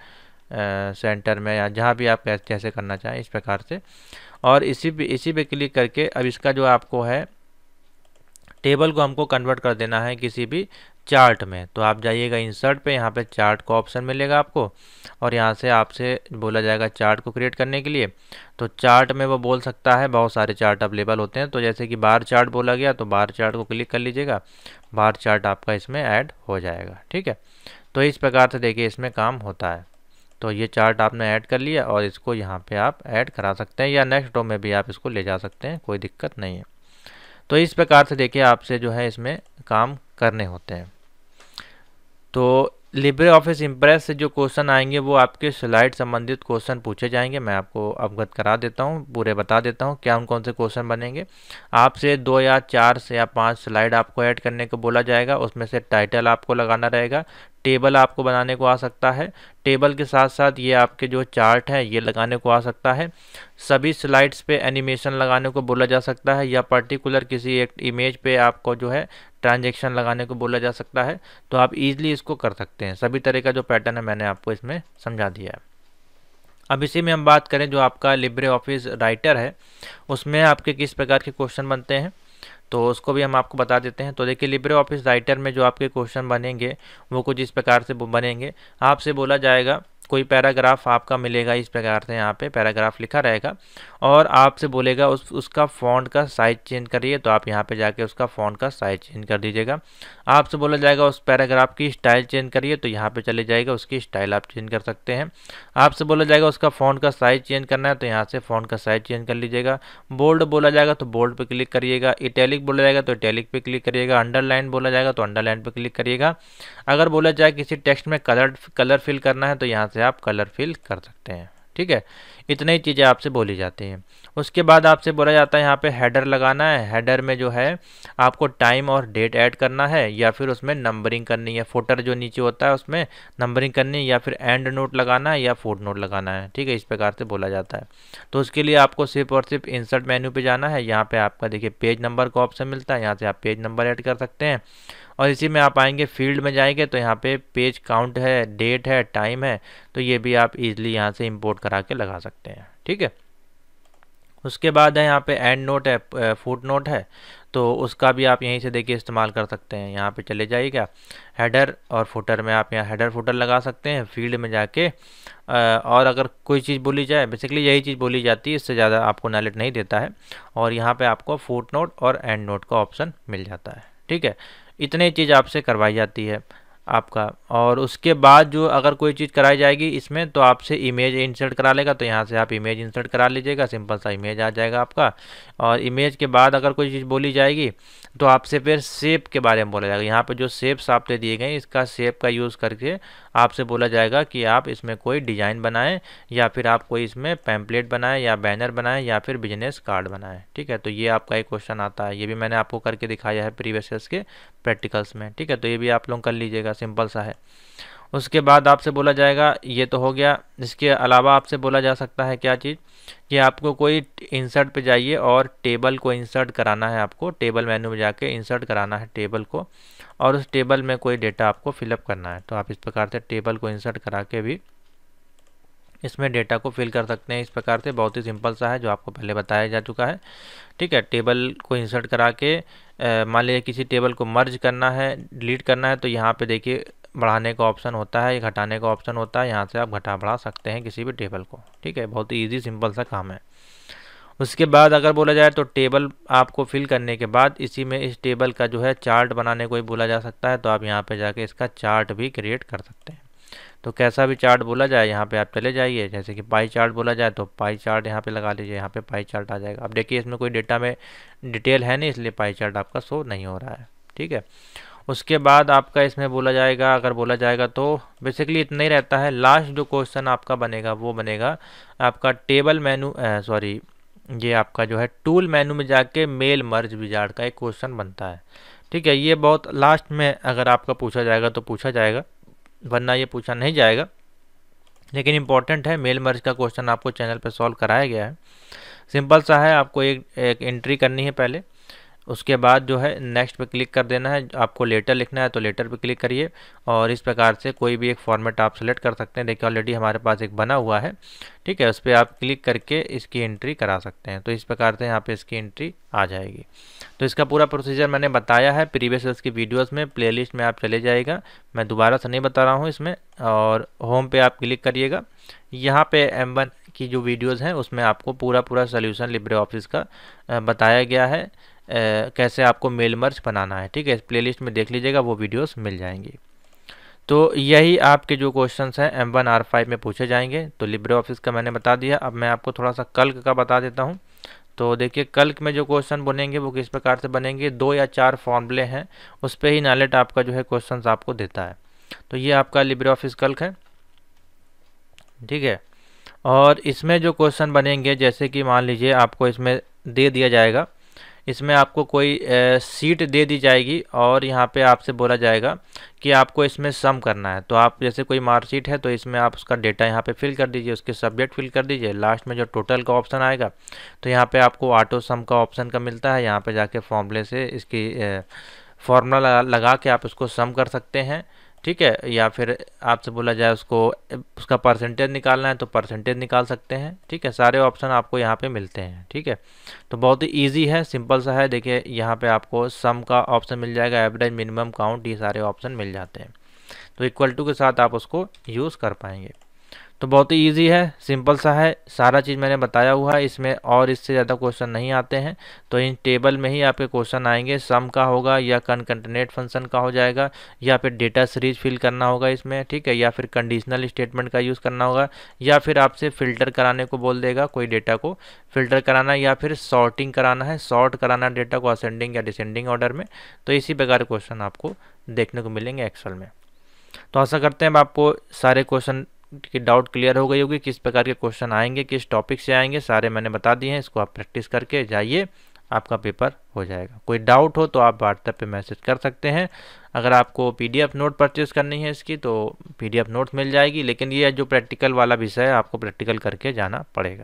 सेंटर में या जहाँ भी आप कैसे करना चाहें इस प्रकार से और इसी पे इसी पे क्लिक करके अब इसका जो आपको है टेबल को हमको कन्वर्ट कर देना है किसी भी चार्ट में तो आप जाइएगा इंसर्ट पे यहाँ पे चार्ट का ऑप्शन मिलेगा आपको और यहाँ से आपसे बोला जाएगा चार्ट को क्रिएट करने के लिए तो चार्ट में वो बोल सकता है बहुत सारे चार्ट अवेलेबल होते हैं तो जैसे कि बार चार्ट बोला गया तो बार चार्ट को क्लिक कर लीजिएगा बार चार्ट आपका इसमें ऐड हो जाएगा ठीक है तो इस प्रकार से देखिए इसमें काम होता है तो ये चार्ट आपने ऐड कर लिया और इसको यहाँ पे आप ऐड करा सकते हैं या नेक्स्ट डो में भी आप इसको ले जा सकते हैं कोई दिक्कत नहीं है तो इस प्रकार से देखिए आपसे जो है इसमें काम करने होते हैं तो लिब्रे ऑफिस इम्प्रेस से जो क्वेश्चन आएंगे वो आपके स्लाइड संबंधित क्वेश्चन पूछे जाएंगे मैं आपको अवगत करा देता हूँ पूरे बता देता हूँ क्या उन कौन से क्वेश्चन बनेंगे आपसे दो या चार से या पांच स्लाइड आपको ऐड करने को बोला जाएगा उसमें से टाइटल आपको लगाना रहेगा टेबल आपको बनाने को आ सकता है टेबल के साथ साथ ये आपके जो चार्ट हैं ये लगाने को आ सकता है सभी स्लाइड्स पे एनिमेशन लगाने को बोला जा सकता है या पर्टिकुलर किसी एक इमेज पे आपको जो है ट्रांजेक्शन लगाने को बोला जा सकता है तो आप ईजिली इसको कर सकते हैं सभी तरह का जो पैटर्न है मैंने आपको इसमें समझा दिया है अब इसी में हम बात करें जो आपका लिब्रे ऑफिस राइटर है उसमें आपके किस प्रकार के क्वेश्चन बनते हैं तो उसको भी हम आपको बता देते हैं तो देखिए लिब्रे ऑफिस राइटर में जो आपके क्वेश्चन बनेंगे वो कुछ इस प्रकार से बनेंगे आपसे बोला जाएगा कोई पैराग्राफ आपका मिलेगा इस प्रकार से यहाँ पे पैराग्राफ लिखा रहेगा और आपसे बोलेगा उस उसका फ़ॉन्ट का साइज चेंज करिए तो आप यहाँ पे जाके उसका फ़ॉन्ट का साइज चेंज कर दीजिएगा आपसे बोला जाएगा उस पैराग्राफ की स्टाइल चेंज करिए तो यहाँ पे चले जाएगा उसकी स्टाइल आप चेंज कर सकते हैं आपसे बोला जाएगा उसका फोन का साइज चेंज करना है तो यहाँ से फोन का साइज चेंज कर लीजिएगा बोल्ड बोला जाएगा तो बोल्ड पर क्लिक करिएगा इटैलिक बोला जाएगा तो इटैलिक पर क्लिक करिएगा अंडरलाइन बोला जाएगा तो अंडरलाइन पर क्लिक करिएगा अगर बोला जाए किसी टेक्स्ट में कलर कलर फिल करना है तो यहाँ से आप कलर फिल कर सकते हैं ठीक है इतनी ही चीज़ें आपसे बोली जाती हैं उसके बाद आपसे बोला जाता है यहाँ पे हेडर लगाना है हेडर में जो है आपको टाइम और डेट ऐड करना है या फिर उसमें नंबरिंग करनी है फोटर जो नीचे होता है उसमें नंबरिंग करनी है या फिर एंड नोट लगाना है या फोट नोट लगाना है ठीक है इस प्रकार से बोला जाता है तो उसके लिए आपको सिर्फ और सिर्फ इंसर्ट मेन्यू पर जाना है यहाँ पर आपका देखिए पेज नंबर का ऑप्शन मिलता है यहाँ से आप पेज नंबर ऐड कर सकते हैं और इसी में आप आएंगे फील्ड में जाएंगे तो यहाँ पे पेज काउंट है डेट है टाइम है तो ये भी आप इजीली यहाँ से इंपोर्ट करा के लगा सकते हैं ठीक है उसके बाद है यहाँ पे एंड नोट है फुट नोट है तो उसका भी आप यहीं से देखिए इस्तेमाल कर सकते हैं यहाँ पे चले जाइएगा हेडर और फुटर में आप यहाँ हेडर फुटर लगा सकते हैं फील्ड में जाके और अगर कोई चीज़ बोली जाए बेसिकली यही चीज़ बोली जाती है इससे ज़्यादा आपको नॉलेज नहीं देता है और यहाँ पर आपको फुट नोट और एंड नोट का ऑप्शन मिल जाता है ठीक है इतने चीज़ आपसे करवाई जाती है आपका और उसके बाद जो अगर कोई चीज़ कराई जाएगी इसमें तो आपसे इमेज इंसर्ट करा लेगा तो यहाँ से आप इमेज इंसर्ट करा लीजिएगा सिंपल सा इमेज आ जाएगा आपका और इमेज के बाद अगर कोई चीज़ बोली जाएगी तो आपसे फिर सेप के बारे में बोला जाएगा यहाँ पर जो सेप्स आपने दिए गए इसका सेप का यूज़ करके आपसे बोला जाएगा कि आप इसमें कोई डिज़ाइन बनाएं या फिर आप कोई इसमें पैम्पलेट बनाएं या बैनर बनाएं या फिर बिजनेस कार्ड बनाएं ठीक है तो ये आपका एक क्वेश्चन आता है ये भी मैंने आपको करके दिखाया है प्रीवियस के प्रैक्टिकल्स में ठीक है तो ये भी आप लोग कर लीजिएगा सिंपल सा है उसके बाद आपसे बोला जाएगा ये तो हो गया इसके अलावा आपसे बोला जा सकता है क्या चीज़ कि आपको कोई इंसर्ट पे जाइए और टेबल को इंसर्ट कराना है आपको टेबल मेन्यू में जाके इंसर्ट कराना है टेबल को और उस टेबल में कोई डेटा आपको फिलअप करना है तो आप इस प्रकार से टेबल को इंसर्ट करा के भी इसमें डेटा को फिल कर सकते हैं इस प्रकार से बहुत ही सिंपल सा है जो आपको पहले बताया जा चुका है ठीक है टेबल को इंसर्ट करा के मान लीजिए किसी टेबल को मर्ज करना है डिलीट करना है तो यहाँ पे देखिए बढ़ाने का ऑप्शन होता है घटाने का ऑप्शन होता है यहाँ से आप घटा बढ़ा सकते हैं किसी भी टेबल को ठीक है बहुत ही ईजी सिंपल सा काम है उसके बाद अगर बोला जाए तो टेबल आपको फिल करने के बाद इसी में इस टेबल का जो है चार्ट बनाने को ही बोला जा सकता है तो आप यहाँ पे जाके इसका चार्ट भी क्रिएट कर सकते हैं तो कैसा भी चार्ट बोला जाए यहाँ पे आप चले जाइए जैसे कि पाई चार्ट बोला जाए तो पाई चार्ट यहाँ पे लगा लीजिए यहाँ पे पाई चार्ट आ जाएगा अब देखिए इसमें कोई डेटा में डिटेल है नहीं इसलिए पाई चार्ट आपका शो नहीं हो रहा है ठीक है उसके बाद आपका इसमें बोला जाएगा अगर बोला जाएगा तो बेसिकली इतना ही रहता है लास्ट जो क्वेश्चन आपका बनेगा वो बनेगा आपका टेबल मेनू सॉरी ये आपका जो है टूल मेनू में जाके मेल मर्ज विजार्ड का एक क्वेश्चन बनता है ठीक है ये बहुत लास्ट में अगर आपका पूछा जाएगा तो पूछा जाएगा वरना ये पूछा नहीं जाएगा लेकिन इंपॉर्टेंट है मेल मर्ज का क्वेश्चन आपको चैनल पर सॉल्व कराया गया है सिंपल सा है आपको एक एक एंट्री करनी है पहले उसके बाद जो है नेक्स्ट पे क्लिक कर देना है आपको लेटर लिखना है तो लेटर पे क्लिक करिए और इस प्रकार से कोई भी एक फॉर्मेट आप सेलेक्ट कर सकते हैं देखिए ऑलरेडी हमारे पास एक बना हुआ है ठीक है उस पर आप क्लिक करके इसकी एंट्री करा सकते हैं तो इस प्रकार से यहाँ पे इसकी एंट्री आ जाएगी तो इसका पूरा प्रोसीजर मैंने बताया है प्रीवियस की वीडियोज़ में प्ले में आप चले जाएगा मैं दोबारा से नहीं बता रहा हूँ इसमें और होम पे आप क्लिक करिएगा यहाँ पर एम की जो वीडियोज़ हैं उसमें आपको पूरा पूरा सोल्यूशन लिब्रे ऑफिस का बताया गया है कैसे आपको मेल मर्ज बनाना है ठीक है लिस्ट में देख लीजिएगा वो वीडियोस मिल जाएंगी तो यही आपके जो क्वेश्चंस हैं एम वन आर फाइव में पूछे जाएंगे तो लिब्रे ऑफिस का मैंने बता दिया अब मैं आपको थोड़ा सा कल्क का बता देता हूँ तो देखिए कल्क में जो क्वेश्चन बनेंगे वो किस प्रकार से बनेंगे दो या चार फॉर्मूले हैं उस पर ही नॉलेट आपका जो है क्वेश्चन आपको देता है तो ये आपका लिब्रे ऑफिस कल्क है ठीक है और इसमें जो क्वेश्चन बनेंगे जैसे कि मान लीजिए आपको इसमें दे दिया जाएगा इसमें आपको कोई सीट दे दी जाएगी और यहाँ पे आपसे बोला जाएगा कि आपको इसमें सम करना है तो आप जैसे कोई मार्कशीट है तो इसमें आप उसका डेटा यहाँ पे फिल कर दीजिए उसके सब्जेक्ट फिल कर दीजिए लास्ट में जो टोटल का ऑप्शन आएगा तो यहाँ पे आपको ऑटो सम का ऑप्शन का मिलता है यहाँ पर जाके फॉर्मूले से इसकी फॉर्मूला लगा के आप इसको सम कर सकते हैं ठीक है या फिर आपसे बोला जाए उसको उसका परसेंटेज निकालना है तो परसेंटेज निकाल सकते हैं ठीक है सारे ऑप्शन आपको यहाँ पे मिलते हैं ठीक है तो बहुत ही इजी है सिंपल सा है देखिए यहाँ पे आपको सम का ऑप्शन मिल जाएगा एवरेज मिनिमम काउंट ये सारे ऑप्शन मिल जाते हैं तो इक्वल टू के साथ आप उसको यूज़ कर पाएंगे तो बहुत ही ईजी है सिंपल सा है सारा चीज़ मैंने बताया हुआ है इसमें और इससे ज़्यादा क्वेश्चन नहीं आते हैं तो इन टेबल में ही आपके क्वेश्चन आएंगे सम का होगा या कनकंटनेट फंक्शन का हो जाएगा या फिर डेटा सीरीज फिल करना होगा इसमें ठीक है या फिर कंडीशनल स्टेटमेंट का यूज़ करना होगा या फिर आपसे फ़िल्टर कराने को बोल देगा कोई डेटा को फ़िल्टर कराना या फिर शॉर्टिंग कराना है शॉर्ट कराना डेटा को असेंडिंग या डिसेंडिंग ऑर्डर में तो इसी प्रकार क्वेश्चन आपको देखने को मिलेंगे एक्सल में तो आशा करते हैं आपको सारे क्वेश्चन की डाउट क्लियर हो गई होगी किस प्रकार के क्वेश्चन आएंगे किस टॉपिक से आएंगे सारे मैंने बता दिए हैं इसको आप प्रैक्टिस करके जाइए आपका पेपर हो जाएगा कोई डाउट हो तो आप व्हाट्सएप पे मैसेज कर सकते हैं अगर आपको पीडीएफ नोट परचेज करनी है इसकी तो पीडीएफ नोट मिल जाएगी लेकिन ये जो प्रैक्टिकल वाला विषय है आपको प्रैक्टिकल करके जाना पड़ेगा